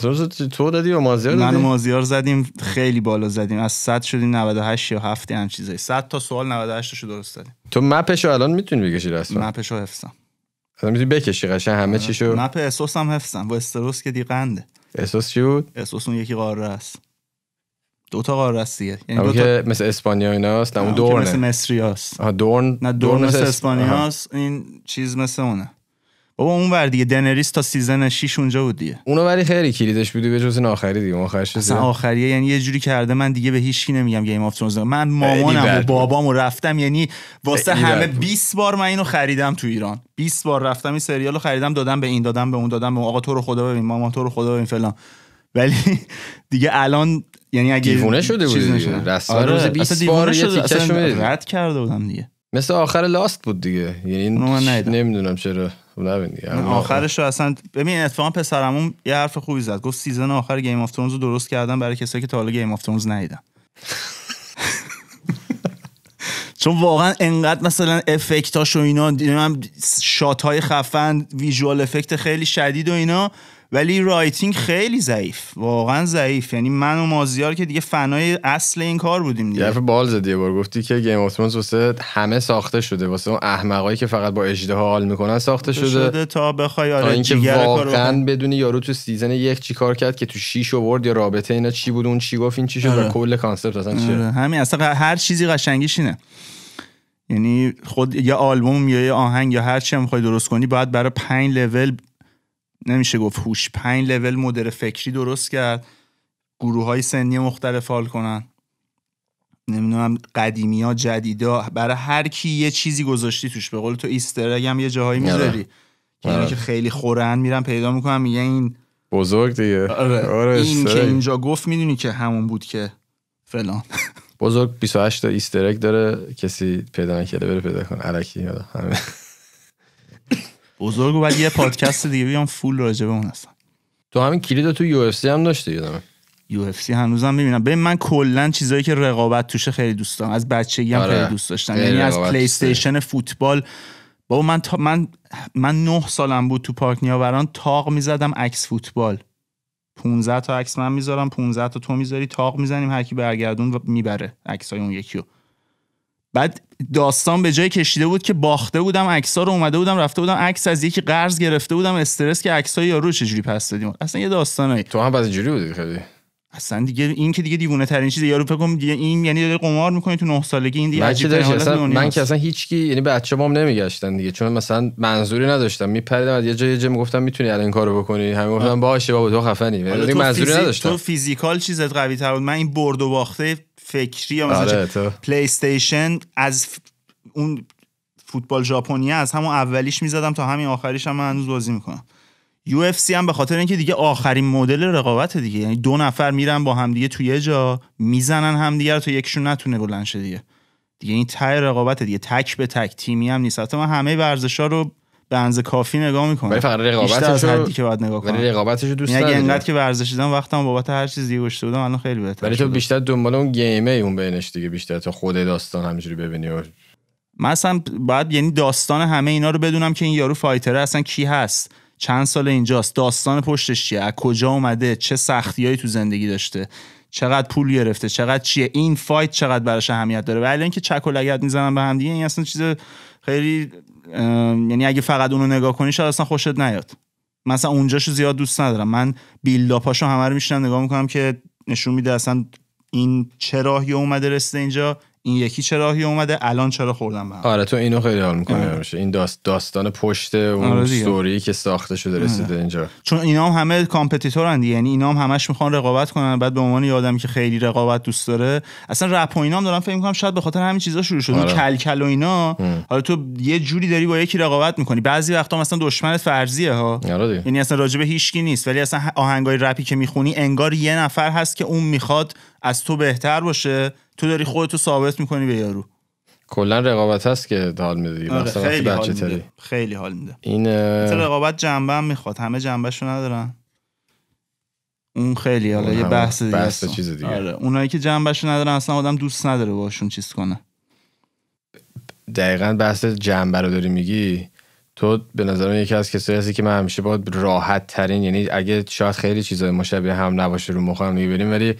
تو دادی و مازیار دادی؟ من مازیار زدیم خیلی بالا زدیم از 100 شدیم 98 یا 7 هم چیزایی 100 تا سوال 98 شو درست دادیم تو مپشو الان میتونی بکشی رسما مپشو حفظم الان میتونی بکشی قشنگ همه آره. چیشو مپ اسوس هم حفظم و استروس که دیگه دیقنده اسوس چی بود؟ اسوس اون یکی قاره است دو تا قاره است یعنی دو تا... مثل اسپانیا ایناست اون دورنه مثل مصریاست آه دورن نه دورن, مثل این چیز مثل اونه بابا اون ور دیگه دنریس تا سیزن 6 اونجا بود دیگه اونو ولی خیلی کلیدش بودی به جز این آخری دیگه آخرش اصلا آخریه یعنی یه جوری کرده من دیگه به هیچ نمیگم گیم اف ترونز من مامانم و بابام و رفتم یعنی واسه همه 20 بار من اینو خریدم تو ایران 20 بار رفتم این سریال رو خریدم دادم به این دادم به اون دادم به آقا تو رو خدا ببین مامان تو رو خدا ببین فلان ولی دیگه الان یعنی اگه دیوونه شده بودی رسما روز 20 بار یه رد کرده بودم دیگه مثل آخر لاست بود دیگه یعنی نمیدونم چرا خب آخرش رو اصلا ببین اتفاقا پسرمون یه حرف خوبی زد گفت سیزن آخر گیم اف ترونز رو درست کردم برای کسایی که تا حالا گیم اف ترونز ندیدن چون واقعا انقدر مثلا افکتاش و اینا شات های خفن ویژوال افکت خیلی شدید و اینا ولی رایتینگ خیلی ضعیف واقعا ضعیف یعنی من و مازیار که دیگه فنای اصل این کار بودیم دیگه یه بال زدی بار گفتی که گیم اف ترونز واسه همه ساخته شده واسه اون احمقایی که فقط با اجده حال میکنن ساخته شده, شده تا بخوای آره اینکه واقعا بدونی یارو تو سیزن یک چی کار کرد که تو شیش ورد یا رابطه اینا چی بود اون چی گفت این چی شد و آره. کل کانسپت اصلا چیه آره، همین اصلا هر چیزی قشنگیش اینه یعنی خود یه آلبوم یا یه آهنگ یا هر چی میخوای درست کنی باید برای پنج لول نمیشه گفت هوش پنج لول مدر فکری درست کرد گروه های سنی مختلف حال کنن نمیدونم قدیمی ها جدیدا برای هر کی یه چیزی گذاشتی توش به قول تو ایستر هم یه جاهایی آره. میذاری که آره. که خیلی خورن میرن پیدا میکنن میگه این بزرگ دیگه آره. آره، این که اینجا گفت میدونی که همون بود که فلان بزرگ 28 تا ایسترک داره کسی پیدا نکرده بره پیدا کن الکی بزرگ و بعد یه پادکست دیگه بیام فول راجبه اون هستم تو همین کلید تو یو اف هم داشتی یادم یو اف سی هنوزم میبینم ببین من کلا چیزایی که رقابت توشه خیلی دوست دارم از بچگی هم آره. خیلی دوست داشتم یعنی از پلی استیشن فوتبال بابا من تا من من 9 سالم بود تو پارک نیاوران تاق میزدم عکس فوتبال 15 تا عکس من میذارم 15 تا تو میذاری تاق میزنیم هر کی برگردون و میبره عکسای اون یکیو بعد داستان به جای کشیده بود که باخته بودم عکس‌ها رو اومده بودم رفته بودم عکس از یکی قرض گرفته بودم استرس که های یارو چجوری پس دادیم اصلا یه داستانایی تو هم باز جوری بودی خیلی اصلا دیگه این که دیگه دیوونه ترین چیزه یارو فکر کنم دیگه این یعنی داره قمار میکنه تو نه سالگی این دیگه من, اصلا من که اصلا هیچکی یعنی بچه بام نمیگشتن دیگه چون مثلا منظوری نداشتم میپریدم از یه جای جمع گفتم میتونی الان این کارو بکنی همه گفتم باشه بابا تو خفنی یعنی منظوری نداشتم تو فیزیکال چیزت قوی تر بود من این برد و باخته فکری یا مثلا پلی آره، استیشن از اون فوتبال ژاپنی از همون اولیش میزدم تا همین آخریش هم من هنوز بازی میکنم یو هم به خاطر اینکه دیگه آخرین مدل رقابت دیگه یعنی دو نفر میرن با هم دیگه توی یه جا میزنن همدیگه رو تا یکشون نتونه بلند شه دیگه دیگه این تای رقابت دیگه تک به تک تیمی هم نیست حتی من همه ورزشا رو به کافی نگاه میکنم ولی فقط رقابتش حدی که باید نگاه کنم ولی رقابتش دوست یعنی دارم اینقدر که ورزش دیدم وقتم بابت هر چیز دیگه گوش بودم الان خیلی بهتره ولی تو بیشتر دنبال اون گیمه اون بینش دیگه بیشتر تا خود داستان همینجوری ببینی و من اصلا یعنی داستان همه اینا رو بدونم که این یارو فایتره اصلا کی هست چند سال اینجاست داستان پشتش چیه از کجا اومده چه سختیایی تو زندگی داشته چقدر پول گرفته چقدر چیه این فایت چقدر براش اهمیت داره ولی اینکه چک و لگد میزنن به هم دیگه این اصلا چیز خیلی یعنی اگه فقط اونو نگاه کنی شاید اصلا خوشت نیاد مثلا اونجاشو زیاد دوست ندارم من بیلداپاشو همه رو میشنم نگاه میکنم که نشون میده اصلا این چه راهی اومده رسیده اینجا این یکی چرا راهی اومده الان چرا خوردم به آره تو اینو خیلی حال میکنه آره. میشه این داست داستان پشت اون استوری آره که ساخته شده آره. رسیده اینجا چون اینا هم همه کامپتیتورن یعنی اینا هم همش میخوان رقابت کنن بعد به عنوان یادم که خیلی رقابت دوست داره اصلا رپ و اینا هم دارم فکر میکنم شاید به خاطر همین چیزا شروع شد آره. کل کل و اینا حالا تو یه جوری داری با یکی رقابت میکنی بعضی وقتا مثلا دشمنت فرضیه ها آره یعنی اصلا راجبه هیچکی نیست ولی اصلا آهنگای رپی که میخونی انگار یه نفر هست که اون میخواد از تو بهتر باشه تو داری خودتو ثابت میکنی به یارو کلا رقابت هست که حال میده آره، خیلی, حال خیلی حال میده این رقابت جنبه هم میخواد همه جنبهشو ندارن اون خیلی حالا یه بحث دیگه بحث چیز دیگه آره اونایی که جنبهشو ندارن اصلا آدم دوست نداره باشون چیز کنه دقیقا بحث جنبه رو داری میگی تو به نظر یکی از کسایی هستی که من همیشه باید راحت ترین یعنی اگه شاید خیلی چیزای مشابه هم نباشه رو مخم میبینیم ولی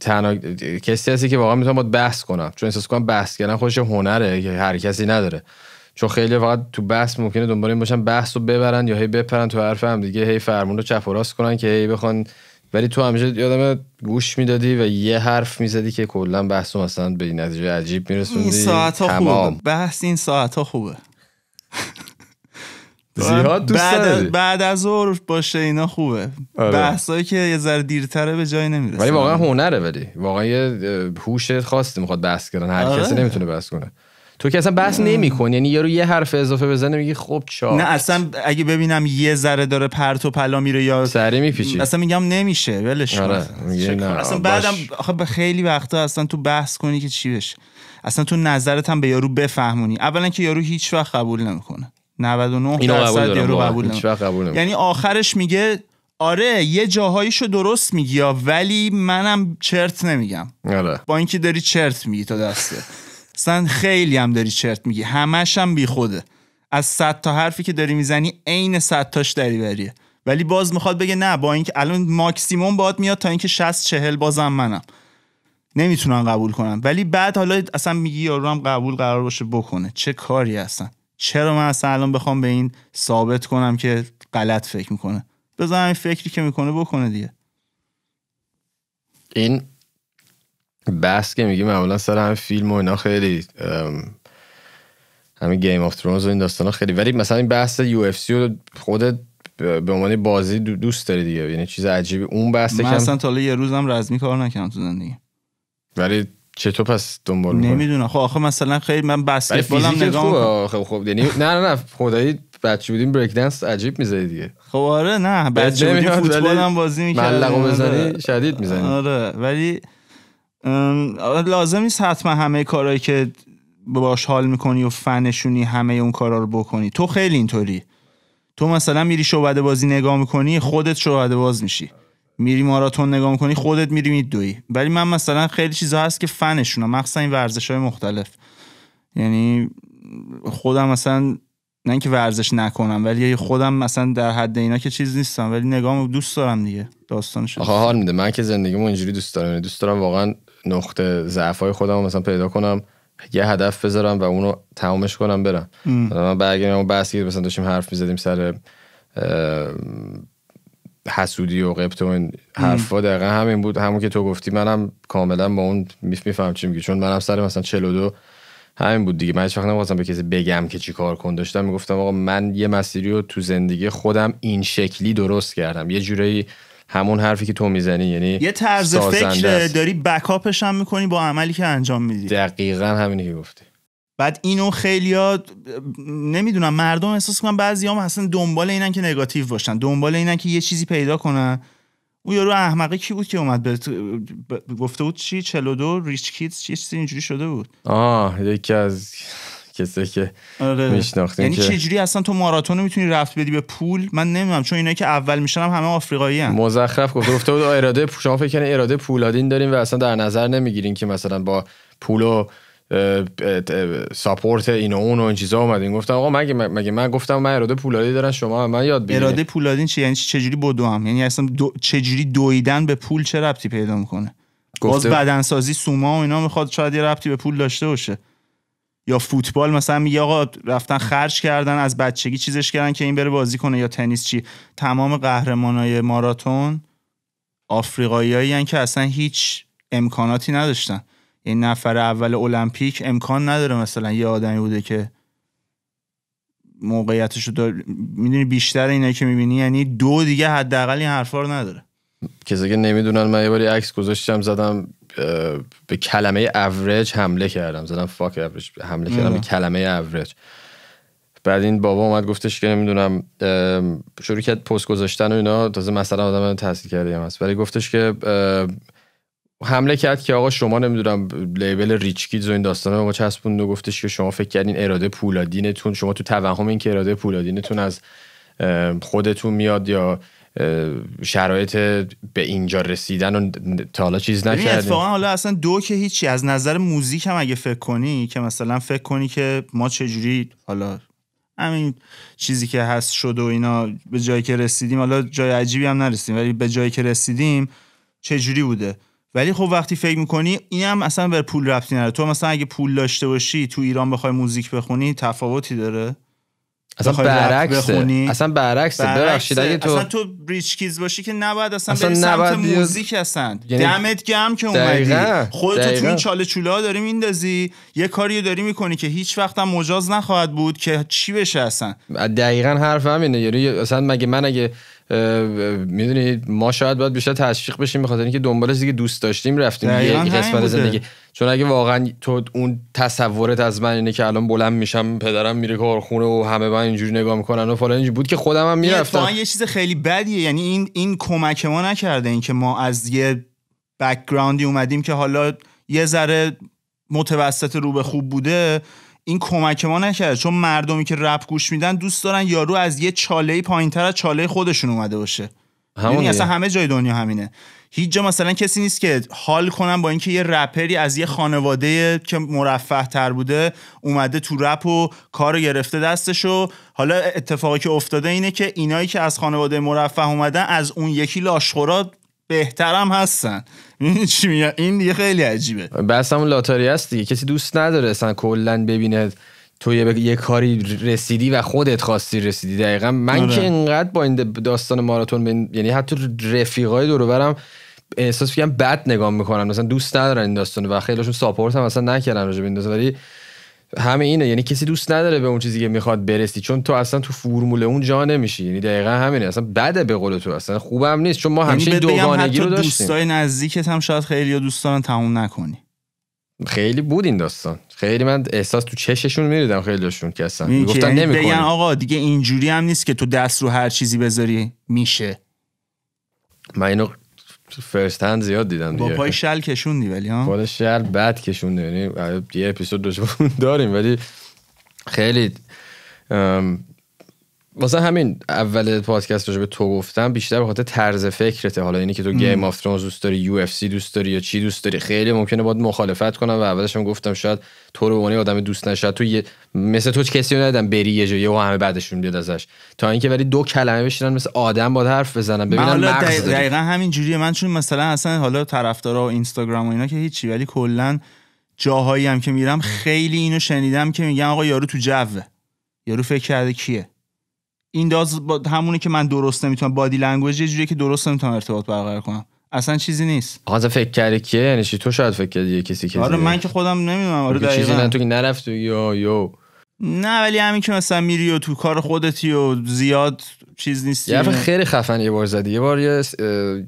تنها کسی هستی که واقعا میتونم باید بحث کنم چون احساس کنم بحث کردن خودش هنره که هر کسی نداره چون خیلی فقط تو بحث ممکنه دنبال این باشن بحث رو ببرن یا هی بپرن تو حرف هم دیگه هی فرمون رو چپ و راست کنن که هی بخوان ولی تو همیشه یادم گوش میدادی و یه حرف میزدی که کلا بحث مثلا به نتیجه عجیب میرسوندی این ساعت بحث این ساعت ها خوبه زیاد دوست بعد, داری. بعد از ظهر باشه اینا خوبه آره. بحثایی که یه ذره دیرتره به جای نمیرسه ولی واقعا هنره ولی واقعا یه هوش خاصی میخواد بحث کردن هر آره. کسی نمیتونه بحث کنه تو که اصلا بحث نمیکنی یعنی یارو یه حرف اضافه بزنه میگی خب چا نه اصلا اگه ببینم یه ذره داره پرت و پلا میره یا سری میپیچی اصلا میگم نمیشه ولش آره. اصلا بعدم آخه خیلی وقتا اصلا تو بحث کنی که چی بشه اصلا تو نظرت هم به یارو بفهمونی اولا که یارو هیچ وقت قبول نمیکنه 99 درصد یارو قبول دارم یعنی آخرش میگه آره یه جاهاییشو درست میگی یا ولی منم چرت نمیگم آره. با اینکه داری چرت میگی تا دسته اصلا خیلی هم داری چرت میگی همش هم بی خوده از صد تا حرفی که داری میزنی عین صد تاش بریه ولی باز میخواد بگه نه با اینکه الان ماکسیموم باد میاد تا اینکه 60 40 بازم منم نمیتونم قبول کنم ولی بعد حالا اصلا میگی یارو هم قبول قرار باشه بکنه چه کاری اصلا چرا من اصلا الان بخوام به این ثابت کنم که غلط فکر میکنه بذار این فکری که میکنه بکنه دیگه این بحث که میگی معمولا سر هم فیلم و اینا خیلی همین گیم آف ترونز و این داستان خیلی ولی مثلا این بحث یو اف سی رو خودت به عنوان بازی دوست داری دیگه یعنی چیز عجیبی اون بحث من اصلا تا یه روزم رزمی کار نکنم تو زندگی ولی چطور پس دنبال نمیدونم خب آخه مثلا خیلی من بسکتبالم نگاه خب خب یعنی نه نه نه خدایی بچه بودیم بریک دنس عجیب میزدی دیگه خب آره نه بچه بودیم فوتبال هم بازی میکردی ملقو آره. بزنی شدید میزنی آره ولی لازم نیست حتما همه کارهایی که باش حال میکنی و فنشونی همه اون کارا رو بکنی تو خیلی اینطوری تو مثلا میری شعبده بازی نگاه میکنی خودت شعبده باز میشی میری ماراتون نگاه میکنی خودت میری میدوی ولی من مثلا خیلی چیزا هست که فنشونم مخصوصا این ورزش های مختلف یعنی خودم مثلا نه اینکه ورزش نکنم ولی خودم مثلا در حد اینا که چیز نیستم ولی نگام دوست دارم دیگه داستان آخه حال میده من که زندگیمو اینجوری دوست دارم یعنی دوست دارم واقعا نقطه ضعف های خودم مثلا پیدا کنم یه هدف بذارم و اونو تمامش کنم برم ام. من برگردم اون بحثی مثلا داشتیم حرف میزدیم سر حسودی و قبط و این حرفا دقیقا همین بود همون که تو گفتی منم کاملا با اون میفهم چی میگی چون منم سر مثلا 42 همین بود دیگه من هیچ وقت نمیخواستم به کسی بگم که چی کار کن داشتم میگفتم آقا من یه مسیری رو تو زندگی خودم این شکلی درست کردم یه جورایی همون حرفی که تو میزنی یعنی یه طرز فکر داری بکاپش هم میکنی با عملی که انجام میدی دقیقا همینی که گفتی بعد اینو خیلی ها نمیدونم مردم احساس کنن بعضی هم اصلا دنبال اینن که نگاتیو باشن دنبال اینن که یه چیزی پیدا کنن او یارو احمقه کی بود که اومد به گفته بود چی 42 ریچ کیدز چی چیزی اینجوری شده بود آه یکی از کسی که آره. میشناختیم یعنی چجوری اصلا تو ماراتون رو میتونی رفت بدی به پول من نمیدونم چون اینایی که اول میشنم همه آفریقایی هم. مزخرف گفته بود اراده شما فکر اراده پولادین داریم و اصلا در نظر نمیگیرین که مثلا با پول و ساپورت اینو اون و این چیزا اومدین گفتم آقا مگه مگه من گفتم من اراده پولادی دارن شما من یاد بگیرید اراده پولادین چی یعنی چجوری بدوام یعنی اصلا دو... چجوری دویدن به پول چه ربطی پیدا میکنه باز بدنسازی سوما و اینا میخواد شاید یه ربطی به پول داشته باشه یا فوتبال مثلا میگه آقا رفتن خرج کردن از بچگی چیزش کردن که این بره بازی کنه یا تنیس چی تمام قهرمانای ماراتون آفریقاییایی که اصلا هیچ امکاناتی نداشتن این نفر اول المپیک امکان نداره مثلا یه آدمی بوده که موقعیتش رو میدونی بیشتر اینا که میبینی یعنی دو دیگه حداقل این حرفا رو نداره کسی که نمیدونن من یه باری عکس گذاشتم زدم به کلمه اوریج حمله کردم زدم فاک اوریج حمله کردم به کلمه اوریج بعد این بابا اومد گفتش که نمیدونم شروع کرد پست گذاشتن و اینا تازه مثلا آدم تحصیل کرده هم هست ولی گفتش که حمله کرد که آقا شما نمیدونم لیبل ریچکیز و این داستانا به ما چسبوند و گفتش که شما فکر کردین اراده پولادینتون شما تو توهم این که اراده پولادینتون از خودتون میاد یا شرایط به اینجا رسیدن و تا حالا چیز نکردیم اتفاقا حالا اصلا دو که هیچی از نظر موزیک هم اگه فکر کنی که مثلا فکر کنی که ما چجوری حالا همین چیزی که هست شد و اینا به جایی که رسیدیم حالا جای عجیبی هم نرسیدیم ولی به جایی که رسیدیم چجوری بوده ولی خب وقتی فکر میکنی این هم اصلا به پول ربطی نداره تو مثلا اگه پول داشته باشی تو ایران بخوای موزیک بخونی تفاوتی داره اصلا برعکس اصلا برعکس ببخشید اگه تو اصلا تو بریچ کیز باشی که نباید اصلا, اصلا بری سمت موزیک هستن یعنی... دمت گم که اومدی خودتو تو این چاله چوله داری میندازی یه کاری داری میکنی که هیچ وقت هم مجاز نخواهد بود که چی بشه اصلا دقیقا حرف همینه یعنی اصلا مگه من اگه میدونی ما شاید باید بیشتر تشویق بشیم بخاطر اینکه دنبالش دیگه دوست داشتیم رفتیم یه قسمت زندگی چون اگه واقعا تو اون تصورت از من اینه که الان بلند میشم پدرم میره کارخونه و همه من اینجوری نگاه میکنن و فلان بود که خودم هم یعنی میرفتم یه چیز خیلی بدیه یعنی این این کمک ما نکرده اینکه ما از یه بکگراندی اومدیم که حالا یه ذره متوسط رو به خوب بوده این کمک ما نکرده چون مردمی که رپ گوش میدن دوست دارن یارو از یه چاله پایینتر از چاله خودشون اومده باشه یعنی اصلا همه جای دنیا همینه هیچ جا مثلا کسی نیست که حال کنم با اینکه یه رپری از یه خانواده که مرفه تر بوده اومده تو رپ و کارو گرفته دستش و حالا اتفاقی که افتاده اینه که اینایی که از خانواده مرفه اومدن از اون یکی لاشخورا بهترم هستن این چی میگه این دیگه خیلی عجیبه بس همون لاتاری هست دیگه کسی دوست نداره اصلا کلا ببینه تو یه, ب... یه, کاری رسیدی و خودت خواستی رسیدی دقیقا من آره. که اینقدر با این داستان ماراتون بین... یعنی حتی رفیقای دور برم احساس میکنم بد نگاه میکنم مثلا دوست ندارن این داستان و خیلیشون ساپورت هم اصلا نکردن راجع به این داستان ولی همه اینه یعنی کسی دوست نداره به اون چیزی که میخواد برسی چون تو اصلا تو فرمول اون جا نمیشی یعنی دقیقا همینه اصلا بده به قول تو اصلا خوبم نیست چون ما یعنی همیشه دوگانگی رو داشتیم دوستای نزدیکت هم شاید خیلی دوستان تموم نکنی خیلی بود این داستان خیلی من احساس تو چششون میریدم داشتون که اصلا گفتن یعنی نمی‌کنه کنی آقا دیگه اینجوری هم نیست که تو دست رو هر چیزی بذاری میشه من اینو تو زیاد دیدم دیگه با پای شل کشوندی ولی ها شل بد کشوند یعنی یه اپیزود داریم ولی خیلی واسه همین اول پادکست رو به تو گفتم بیشتر به خاطر طرز فکرته حالا اینی که تو گیم آف ترونز دوست داری یو اف سی دوست داری یا چی دوست داری خیلی ممکنه باید مخالفت کنم و اولش هم گفتم شاید تو رو اون آدم دوست نشه تو یه مثل تو کسی رو ندیدم بری یه جایی و همه بعدشون بیاد ازش تا اینکه ولی دو کلمه بشینن مثل آدم با حرف بزنن ببینن حالا دقیقا, همین جوریه من چون مثلا اصلا حالا طرفدارا و اینستاگرام و اینا که هیچی ولی کلا جاهایی هم که میرم خیلی اینو شنیدم که میگن آقا یارو تو جوه یارو فکر کرده کیه این داز با که من درست نمیتونم بادی لنگویج یه جوری که درست نمیتونم ارتباط برقرار کنم اصلا چیزی نیست آقا فکر کردی که یعنی تو شاید فکر کردی کسی که آره من که خودم نمیدونم آره، چیزی نه تو که نرفت یا یو نه ولی همین که مثلا میری و تو کار خودتی و زیاد چیز نیست یه خیلی خفن یه بار زدی یه بار یه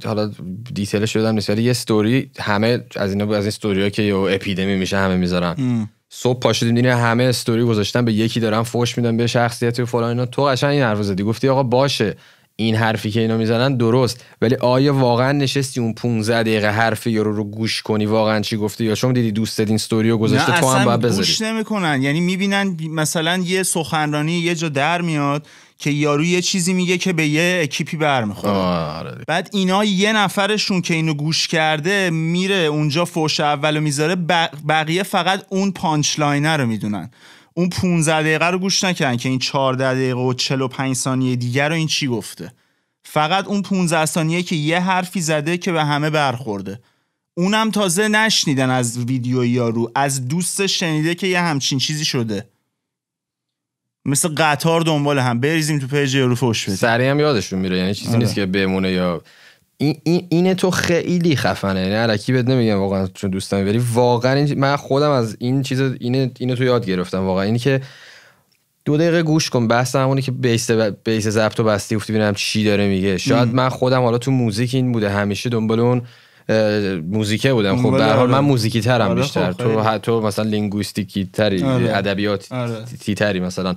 حالا دیتیلش شدم نیست ولی یه استوری همه از اینا از این استوریا که یه اپیدمی میشه همه میذارن صبح پاشیدیم دیدین همه استوری گذاشتن به یکی دارن فوش میدن به شخصیت و فلان اینا تو قشنگ این حرف زدی گفتی آقا باشه این حرفی که اینا میزنن درست ولی آیا واقعا نشستی اون 15 دقیقه حرف یارو رو گوش کنی واقعا چی گفته یا شما دیدی دوست این رو گذاشته تو هم باید اصلا گوش نمیکنن یعنی میبینن مثلا یه سخنرانی یه جا در میاد که یارو یه چیزی میگه که به یه اکیپی برمیخوره آره بعد اینا یه نفرشون که اینو گوش کرده میره اونجا فوش اولو میذاره بقیه فقط اون پانچ رو میدونن اون 15 دقیقه رو گوش نکردن که این 14 دقیقه و 45 ثانیه دیگر رو این چی گفته فقط اون 15 ثانیه که یه حرفی زده که به همه برخورده اونم تازه نشنیدن از ویدیو یارو از دوست شنیده که یه همچین چیزی شده مثل قطار دنبال هم بریزیم تو پیج یارو فوش بدیم سریع هم یادشون میره یعنی چیزی آره. نیست که بمونه یا این, اینه تو خیلی خفنه یعنی علکی بد نمیگم واقعا چون دوستم ولی واقعا این من خودم از این چیز اینه اینو تو یاد گرفتم واقعا اینی که دو دقیقه گوش کن بحث همونی که بیس بیس ضبط و بستی افتی ببینم چی داره میگه شاید من خودم حالا تو موزیک این بوده همیشه دنبال اون موزیکه بودم خب به حال آره. من موزیکی ترم آره، بیشتر خب، تو حتی مثلا لینگویستیکی تری آره. ادبیاتی تری مثلا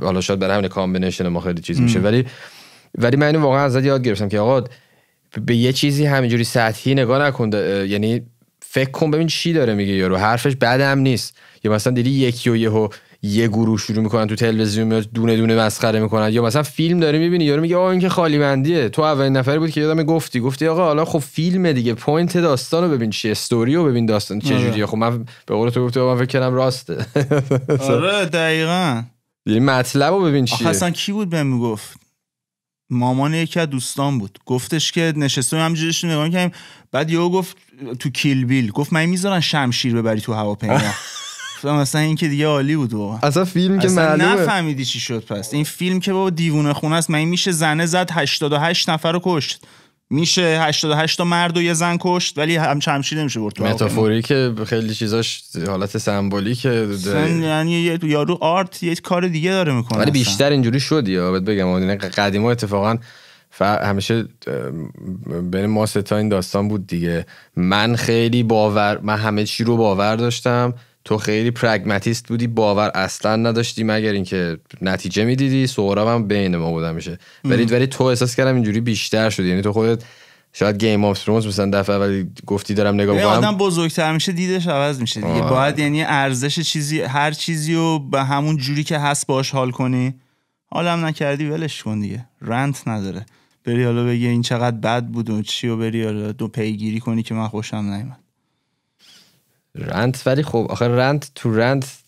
حالا شاید برای همین کامبینیشن ما خیلی چیز میشه ولی ولی من واقعا از یاد گرفتم که آقا به یه چیزی همینجوری سطحی نگاه نکن یعنی فکر کن ببین چی داره میگه یارو حرفش بدم نیست یا مثلا دیدی یکی و یهو یه گروه شروع میکنن تو تلویزیون میاد دونه دونه مسخره میکنن یا مثلا فیلم داره میبینی یارو میگه آقا این که خالی بندیه تو اولین نفری بود که یادم گفتی گفتی آقا حالا خب فیلم دیگه پوینت داستانو ببین چیه استوریو ببین داستان چه آره. جوریه خب من به قول تو گفتم من فکر کردم راسته آره دقیقاً یعنی مطلب ببین چیه اصلا کی بود بهم میگفت مامان یکی از دوستان بود گفتش که نشستم همینجوریش نگاه کردیم بعد یهو گفت تو کیل بیل گفت من میذارن شمشیر ببری تو هواپیما مثلا این که دیگه عالی بود واقعا اصلا فیلم که اصلا نفهمیدی چی شد پس این فیلم که بابا دیوونه خونه است من میشه زنه زد 88 نفر رو کشت میشه 88 تا مرد و یه زن کشت ولی هم نمیشه برد متافوری که خیلی چیزاش حالت که یعنی یه یارو آرت یه کار دیگه داره میکنه ولی بیشتر اینجوری شد یا بگم یعنی قدیما اتفاقا ف... همیشه بین ما ستا این داستان بود دیگه من خیلی باور من همه چی رو باور داشتم تو خیلی پرگماتیست بودی باور اصلا نداشتی مگر اینکه نتیجه میدیدی سهراب هم بین ما بودم میشه ولی ولی تو احساس کردم اینجوری بیشتر شدی یعنی تو خودت شاید گیم آف ترونز مثلا دفعه اولی گفتی دارم نگاه می‌کنم آدم بزرگتر میشه دیدش عوض میشه دیگه باید یعنی ارزش چیزی هر چیزی رو به همون جوری که هست باش حال کنی حالم نکردی ولش کن دیگه رنت نداره بری حالا بگی این چقدر بد بود و چی و بری حالا دو پیگیری کنی که من خوشم نیومد رنت ولی خب آخه رنت تو رنت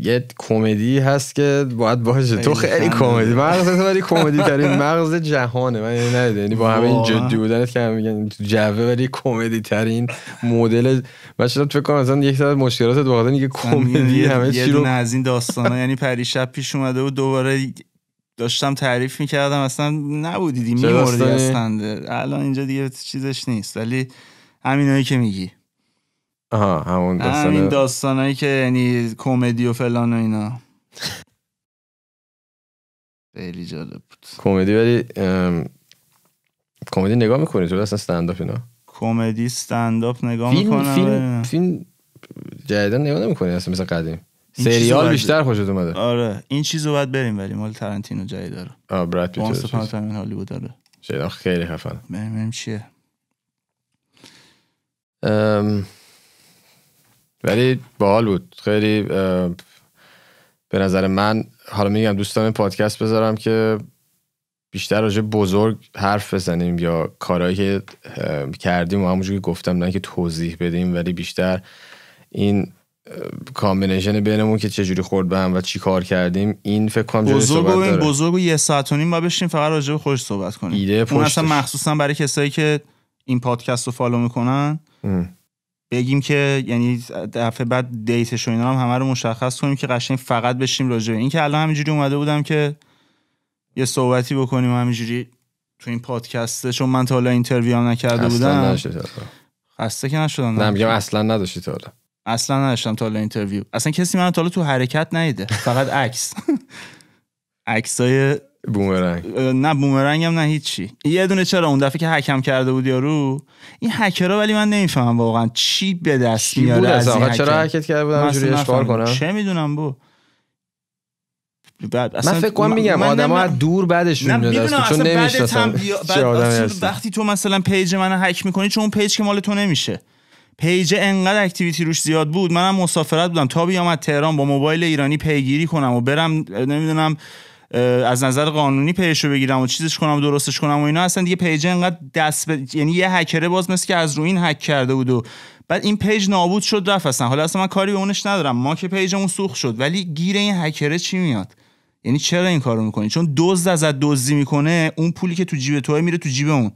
یه کمدی هست که باید باشه تو خیلی کمدی مغز تو ولی کمدی ترین مغز جهانه من یعنی ندیده یعنی با همه این جدی بودنت که میگن تو جوه ولی کمدی ترین مدل من شاید فکر کنم مثلا یک ساعت مشکلاتت واقعا یه کمدی همه چی رو از این داستانا یعنی پریشب پیش اومده و دوباره داشتم تعریف میکردم اصلا نبودیدی میمردی اصلا الان اینجا دیگه چیزش نیست ولی همینایی که میگی آها همون داستان همین که یعنی کمدی و فلان و اینا خیلی جالب بود کمدی ولی کمدی نگاه میکنی تو اصلا استنداپ اینا کمدی استنداپ نگاه فیلم، میکنم فیلم فیلم جدیدا نگاه نمیکنی اصلا مثل قدیم سریال بیشتر خوشت اومده آره این چیزو باید بریم ولی مال ترنتینو جایی داره آ براد پیت اون همین هالیوود داره خیلی خفن بریم چیه ام... ولی باحال بود خیلی به نظر من حالا میگم دوستان پادکست بذارم که بیشتر راجع بزرگ حرف بزنیم یا کارهایی که کردیم و همونجور که گفتم نه که توضیح بدیم ولی بیشتر این کامبینیشن بینمون که چجوری خورد به هم و چی کار کردیم این فکر کنم بزرگ این بزرگ و یه ساعت و نیم با فقط راجع به خوش صحبت کنیم ایده اون اصلا مخصوصا برای کسایی که این پادکست رو فالو میکنن بگیم که یعنی دفعه بعد دیتش و اینا هم همه رو مشخص کنیم که قشنگ فقط بشیم راجع به این که الان همینجوری اومده بودم که یه صحبتی بکنیم همینجوری تو این پادکسته چون من تا حالا اینترویو هم نکرده بودم خسته که نشدم نه میگم اصلا نداشتی تا حالا اصلا نداشتم تا حالا اینترویو اصلا کسی من تا حالا تو حرکت نیده فقط عکس عکسای بومرنگ نه بومرنگ هم نه هیچی یه دونه چرا اون دفعه که حکم کرده بود یارو این هکرها ولی من نمیفهمم واقعا چی به دست میاره از این چرا حرکت کرده بودن اشکار کنم چه میدونم بو بعد اصلا من فکر میگم آدما از دور بعدشون میاد چون نمیشناسن وقتی تو مثلا پیج منو هک میکنی چون اون پیج که مال تو نمیشه پیج انقدر اکتیویتی روش زیاد بود منم مسافرت بودم تا بیام از تهران با موبایل ایرانی پیگیری کنم و برم نمیدونم از نظر قانونی پیشو بگیرم و چیزش کنم و درستش کنم و اینا اصلا دیگه پیج انقدر دست ب... یعنی یه هکره باز مثل که از رو این هک کرده بود و بعد این پیج نابود شد رفت اصلا حالا اصلا من کاری به اونش ندارم ما که پیجمون سوخت شد ولی گیر این هکره چی میاد یعنی چرا این کارو میکنی چون دزد از دزدی میکنه اون پولی که تو جیب تو میره تو جیب اون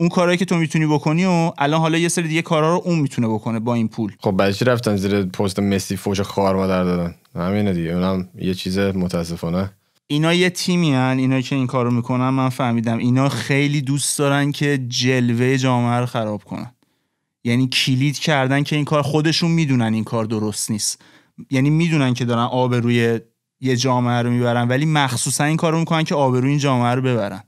اون کارهایی که تو میتونی بکنی و الان حالا یه سری دیگه کارا رو اون میتونه بکنه با این پول خب بعد رفتن زیر پست مسی فوش خار مادر دادن همینه دیگه اونم یه چیز متاسفانه اینا یه تیمی هن اینا که این کارو میکنن من فهمیدم اینا خیلی دوست دارن که جلوه جامعه رو خراب کنن یعنی کلید کردن که این کار خودشون میدونن این کار درست نیست یعنی میدونن که دارن آب روی یه جامعه رو میبرن ولی مخصوصا این کارو میکنن که آب روی این جامعه رو ببرن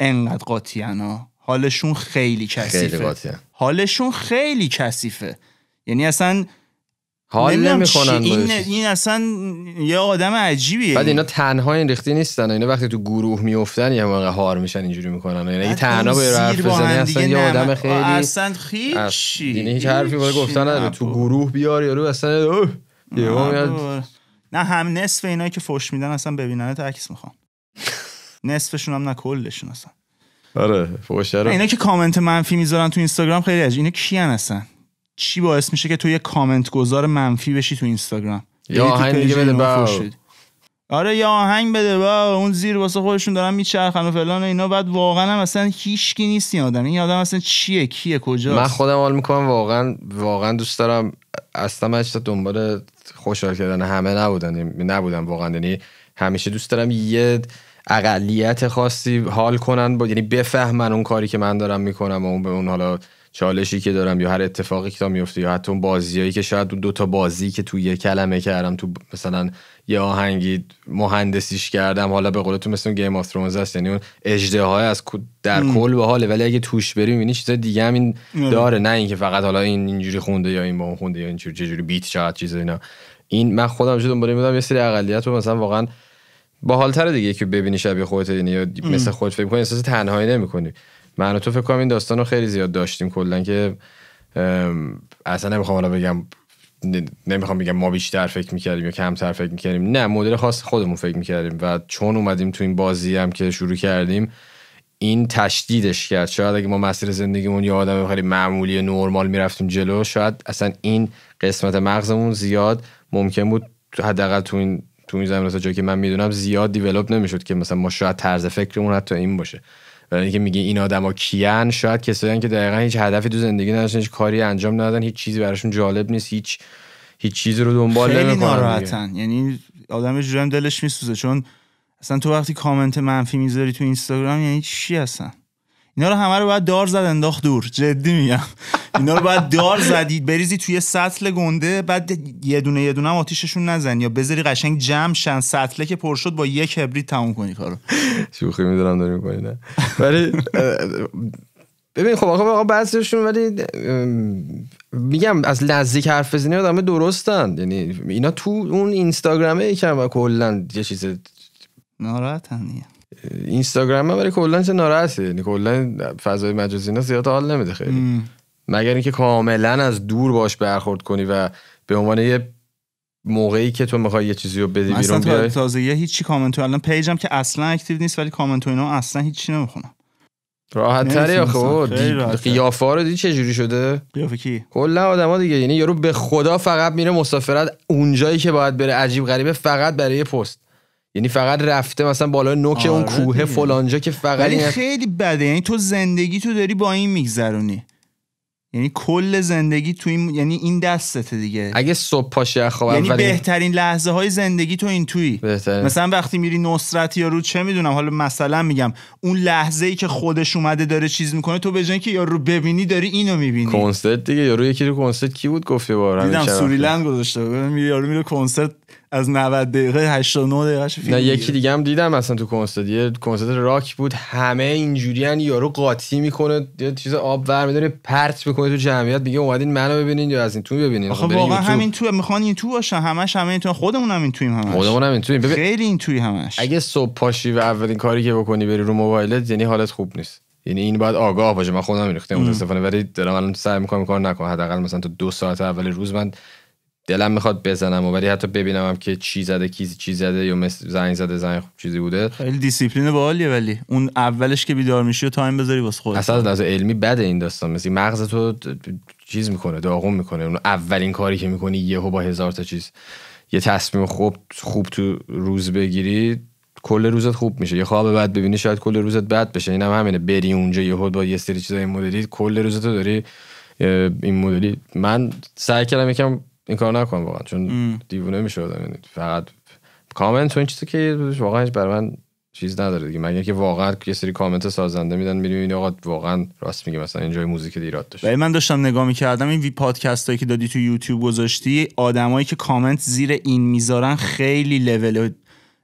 انقدر قاطیان ها حالشون خیلی کثیفه حالشون خیلی کثیفه یعنی اصلا حال نمیکنن این این اصلا یه آدم عجیبیه بعد اینا تنها این ریختی نیستن اینا وقتی تو گروه میافتن یه موقع هار میشن اینجوری میکنن یعنی تنها به حرف بزنی اصلا یه آدم خیلی اصلا هیچ یعنی هیچ حرفی برای گفتن نداره تو گروه بیار یارو اصلا نه هم نصف اینایی که فوش میدن اصلا ببینن تا عکس میخوام نصفشون هم نه کلشون اصلا آره فوشه اینا که کامنت منفی میذارن تو اینستاگرام خیلی عجیبه اینا کیان اصلا چی باعث میشه که تو یه کامنت گذار منفی بشی تو اینستاگرام یا آهنگ بده با آره یا آهنگ بده با اون زیر واسه خودشون دارن میچرخن و فلان و اینا بعد واقعا هم اصلا هیچکی نیست این آدم این آدم اصلا چیه کیه کجا؟ من خودم حال میکنم واقعا واقعا دوست دارم اصلا من دنبال خوشحال کردن همه نبودن یعنی نبودم واقعا یعنی همیشه دوست دارم یه اقلیت خاصی حال کنن با یعنی بفهمن اون کاری که من دارم میکنم و اون به اون حالا چالشی که دارم یا هر اتفاقی که تا میفته یا حتی اون بازیایی که شاید دو تا بازی که تو یه کلمه کردم تو مثلا یه آهنگی مهندسیش کردم حالا به قول تو مثل گیم اف ترونز هست یعنی اون اجدهای های از در کل به حاله ولی اگه توش بری میبینی چیز دیگه هم این آره. داره نه اینکه فقط حالا این اینجوری خونده یا این با اون خونده یا اینجوری چجوری بیت چقدر چیز اینا این من خودم شدم دنبال میدم یه سری اقلیت رو مثلا واقعا با حالتر دیگه که ببینی شبیه خودت یعنی مثل خود فکر کنی احساس تنهایی نمیکنی من تو فکر کنم این داستان رو خیلی زیاد داشتیم کلا که اصلا نمیخوام حالا بگم نمیخوام بگم ما بیشتر فکر میکردیم یا کمتر فکر میکردیم نه مدل خاص خودمون فکر میکردیم و چون اومدیم تو این بازی هم که شروع کردیم این تشدیدش کرد شاید اگه ما مسیر زندگیمون یه آدم خیلی معمولی نرمال میرفتیم جلو شاید اصلا این قسمت مغزمون زیاد ممکن بود حداقل تو این تو این جایی که من میدونم زیاد دیولپ نمیشد که مثلا ما شاید طرز فکرمون حتی این باشه برای اینکه میگه این آدما کیان شاید کسایی که دقیقا هیچ هدفی تو زندگی نداشتن هیچ کاری انجام ندادن هیچ چیزی براشون جالب نیست هیچ هیچ چیزی رو دنبال خیلی یعنی آدم جوری دلش میسوزه چون اصلا تو وقتی کامنت منفی میذاری تو اینستاگرام یعنی چی هستن اینا رو همه رو باید دار زد انداخت دور جدی میگم اینا رو باید دار زدی بریزی توی سطل گنده بعد یه دونه یه دونه آتیششون نزن یا بذاری قشنگ جمع شن سطله که پر شد با یک کبریت تموم کنی کارو شوخی میدونم داری میکنی نه ولی ببین خب آقا بعضیشون ولی میگم از نزدیک حرف بزنی آدم درستن یعنی اینا تو اون اینستاگرامه یکم و کلا یه چیز ناراحتن اینستاگرام ولی کلا چه ناراحته یعنی کلا فضای مجازی نه زیاد حال نمیده خیلی مگر اینکه کاملا از دور باش برخورد کنی و به عنوان یه موقعی که تو میخوای یه چیزی رو بدی بیرون بیای تازه یه هیچی کامنت الان پیجم که اصلا اکتیو نیست ولی کامنت اینا اصلا هیچی نمیخونم راحت تری آخه قیافه رو دیدی چه جوری شده قیافه کی کلا آدما دیگه یعنی یارو به خدا فقط میره مسافرت اونجایی که باید بره عجیب غریبه فقط برای پست یعنی فقط رفته مثلا بالا نوک آره اون کوه فلانجا که فقط ولی خیلی بده یعنی تو زندگی تو داری با این میگذرونی یعنی کل زندگی تو این یعنی این دستت دیگه اگه صبح پاشی از خواب یعنی بهترین لحظه های زندگی تو این تویی مثلا وقتی میری نصرت یا رو چه میدونم حالا مثلا میگم اون لحظه ای که خودش اومده داره چیز میکنه تو به که یارو رو ببینی داری اینو میبینی کنسرت دیگه یارو یکی رو کنسرت کی بود گفتی بارم دیدم سوریلند گذاشته یارو میره کنسرت از 90 دقیقه 89 دقیقه فیلم نه یکی دیگه هم دیدم اصلا تو کنسرت یه کنسرت راک بود همه اینجوریان یارو قاطی میکنه یه چیز آب ور میداره پرت میکنه تو جمعیت میگه اومدین منو ببینین یا از این تو ببینین آخه واقعا همین تو میخوان این تو باشه همش همه تو خودمون هم این تویم همش خودمون هم این تویم ببین خیلی این توی همش اگه صبح پاشی و اولین کاری که بکنی بری رو موبایلت یعنی حالت خوب نیست یعنی این بعد آگاه باشه من خودم ریختم متاسفانه ولی دارم الان سعی میکنم کار نکنم حداقل مثلا تو دو ساعت اول روز من دلم میخواد بزنم ولی حتی ببینم هم که چی زده کی چی زده یا مثل زنگ زده زنگ خوب چیزی بوده خیلی دیسیپلین باحالیه ولی اون اولش که بیدار میشی و تایم بذاری واسه خودت اصلا از علمی بده این داستان مثل مغز تو چیز میکنه داغون میکنه اون اولین کاری که میکنی یهو با هزار تا چیز یه تصمیم خوب خوب تو روز بگیری کل روزت خوب میشه یه خواب بعد ببینی شاید کل روزت بد بشه اینم هم همینه بری اونجا یهو با یه سری چیزای مدلی کل روزت داری این مدلی من سعی کردم یکم این کار نکن واقعا چون دیوونه میشدم یعنی فقط کامنت تو این چیزی که واقعا برای من چیز نداره دیگه مگر که واقعا یه سری کامنت سازنده میدن میری این آقا واقعا راست میگه مثلا اینجای موزیک دیرات داشت ولی من داشتم نگاه میکردم این وی پادکست هایی که دادی تو یوتیوب گذاشتی آدمایی که کامنت زیر این میذارن خیلی لول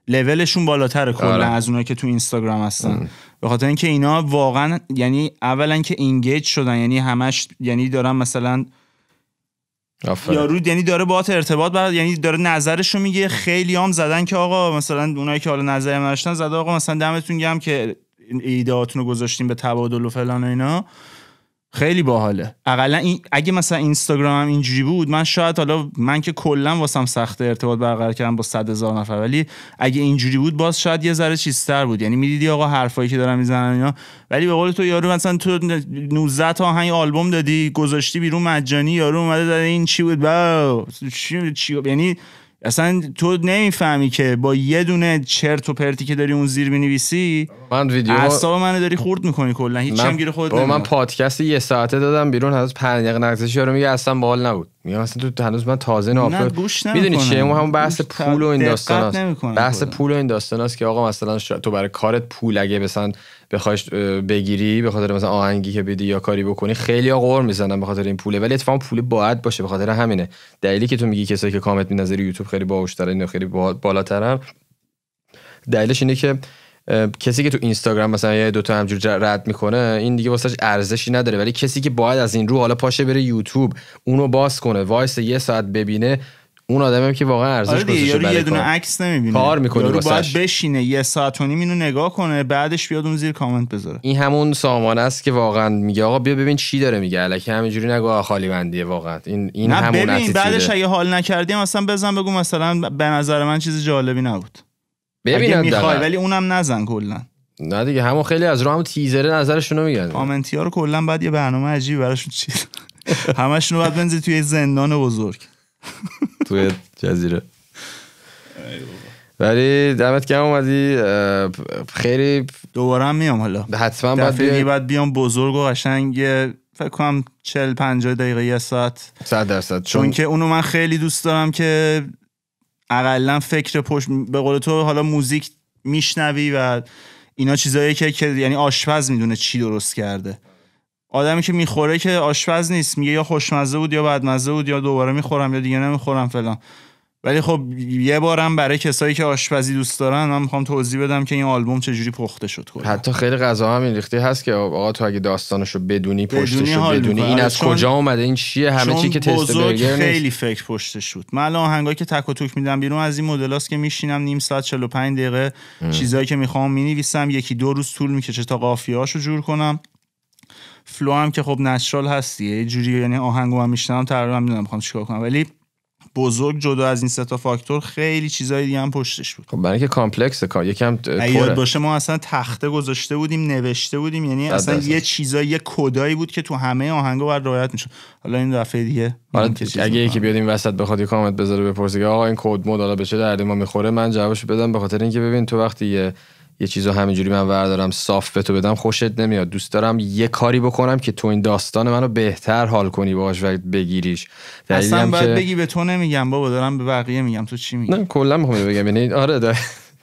لولشون بالاتر کلا آره. از اونایی که تو اینستاگرام هستن به خاطر اینکه اینا واقعا یعنی اولا که اینگیج شدن یعنی همش یعنی دارن مثلا یارو یعنی داره باهات ارتباط برد یعنی داره نظرشو میگه خیلی هم زدن که آقا مثلا اونایی که حالا نظر نداشتن زده آقا مثلا دمتون گم که ایدهاتون رو گذاشتیم به تبادل و فلان و اینا خیلی باحاله اقلا اگه مثلا اینستاگرام هم اینجوری بود من شاید حالا من که کلا واسم سخته ارتباط برقرار کردم با صد هزار نفر ولی اگه اینجوری بود باز شاید یه ذره چیزتر بود یعنی میدیدی آقا حرفایی که دارم میزنن اینا ولی به قول تو یارو مثلا تو 19 تا آهنگ آلبوم دادی گذاشتی بیرون مجانی یارو اومده داره این چی بود با چی, یعنی اصلا تو نمیفهمی که با یه دونه چرت و پرتی که داری اون زیر من ویدیو اعصاب منو داری خورد میکنی کلا هیچ من... گیر خودت من پادکست یه ساعته دادم بیرون هنوز 5 دقیقه نگذشت رو میگه اصلا باحال نبود میگم اصلا تو هنوز من تازه ناپل میدونی چیه اون همون بحث پول و این داستان بحث پول و این داستان است که آقا مثلا تو برای کارت پول اگه مثلا بخوای بگیری به خاطر مثلا آهنگی که بدی یا کاری بکنی خیلی قور میزنن به خاطر این پوله ولی اتفاقا پول باید باشه به خاطر همینه دلیلی که تو میگی کسایی که کامنت میذاری یوتیوب خیلی باوشتره خیلی بالاترم دلیلش اینه که کسی که تو اینستاگرام مثلا یه دوتا همجور رد میکنه این دیگه واسش ارزشی نداره ولی کسی که باید از این رو حالا پاشه بره یوتیوب اونو باز کنه وایس یه ساعت ببینه اون آدمم که واقعا ارزش آره یارو یه دونه عکس نمیبینه کار میکنه یارو باید بشینه یه ساعت و نیم اینو نگاه کنه بعدش بیاد اون زیر کامنت بذاره این همون سامان است که واقعا میگه آقا بیا ببین چی داره میگه الکی همینجوری نگو خالی بندیه واقعا این این همون ببین بعدش اگه حال نکردیم مثلا بزن بگو مثلا به نظر من چیز جالبی نبود ببین میخوای ولی اونم نزن کلا نه دیگه همون خیلی از رو هم تیزره نظرشونو میگن کامنتی ها رو کلا بعد یه برنامه عجیب براشون چی همشون رو بعد توی زندان بزرگ توی جزیره ولی دمت گرم اومدی خیلی دوباره میام حالا حتما بعد بعد بیام بزرگ و قشنگ فکر کنم 40 50 دقیقه یه ساعت 100 درصد چون, چون که اونو من خیلی دوست دارم که اقلا فکر پشت به قول تو حالا موزیک میشنوی و اینا چیزایی که, که یعنی آشپز میدونه چی درست کرده آدمی که میخوره که آشپز نیست میگه یا خوشمزه بود یا بدمزه بود یا دوباره میخورم یا دیگه نمیخورم فلان ولی خب یه بارم برای کسایی که آشپزی دوست دارن من میخوام توضیح بدم که این آلبوم چجوری پخته شد کلا حتی خیلی غذا هم این ریختی هست که آقا تو اگه داستانشو بدونی پشتشو بدونی, بدونی این از کجا اومده این چیه همه چی که تست برگر خیلی فکر پشتش شد من الان آهنگایی که تک و توک میدم بیرون از این مدلاست که میشینم نیم ساعت 45 دقیقه چیزایی که میخوام مینویسم یکی دو روز طول میکشه تا قافیه‌هاشو جور کنم فلو هم که خب نشرال هستی یه جوری یعنی آهنگو هم میشنم تقریبا میدونم میخوام چیکار کنم ولی بزرگ جدا از این سه فاکتور خیلی چیزای دیگه هم پشتش بود خب برای اینکه کامپلکس کار یکم یاد باشه ما اصلا تخته گذاشته بودیم نوشته بودیم یعنی اصلا یه چیزایی یه کدایی بود که تو همه آهنگا باید رعایت میشد حالا این دفعه دیگه اگه یکی بیاد این وسط بخواد یه کامنت بذاره بپرسه که آقا این کد مود حالا به چه دردی ما میخوره من جوابشو بدم به خاطر اینکه ببین تو وقتی یه چیزو همینجوری من وردارم صاف به تو بدم خوشت نمیاد دوست دارم یه کاری بکنم که تو این داستان منو بهتر حال کنی باش و بگیریش اصلا باید بگی به تو نمیگم بابا دارم به بقیه میگم تو چی میگی نه کلا میخوام بگم یعنی آره ده.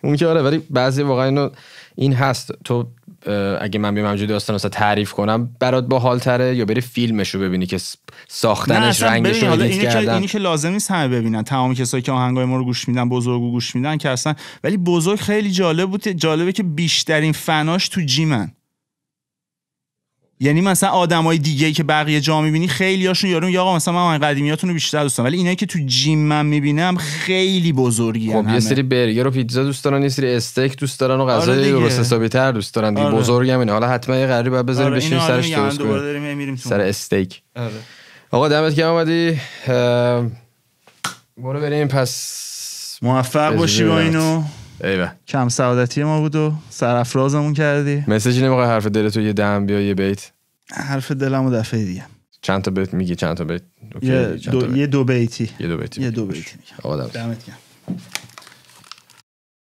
اون که آره ولی بعضی واقعا اینو این هست تو اگه من بیام همجوری داستان تعریف کنم برات باحال تره یا بری فیلمش رو ببینی که ساختنش رنگش رو کردن اینی که لازم نیست همه ببینن تمام کسایی که آهنگای ما رو گوش میدن بزرگ گوش میدن که اصلا ولی بزرگ خیلی جالب بود جالبه که بیشترین فناش تو جیمن یعنی مثلا آدمای دیگه ای که بقیه جا میبینی خیلی هاشون یارو یا آقا مثلا من, من قدیمیاتونو رو بیشتر دوست دارم ولی اینایی که تو جیم من میبینم خیلی بزرگی خب همه. یه سری برگر و پیتزا دوست دارن یه سری استیک دوست دارن و آره غذای آره درست حسابی تر دوست دارن آره. بزرگ حالا حتما یه قراری بعد بزنیم آره بشین سرش آره درست کنیم سر استیک آره. آقا دمت گرم اومدی برو بریم پس موفق باشی با اینو ایوه. کم سعادتی ما بود و سرافرازمون کردی مسیجی نمیخوای حرف دل تو یه دم بیا یه بیت حرف دلمو دفعه دیگه چند تا بیت میگی چند تا بیت یه, دو... یه بیتی یه دو بیتی یه دو بیتی, بیتی. دمت گرم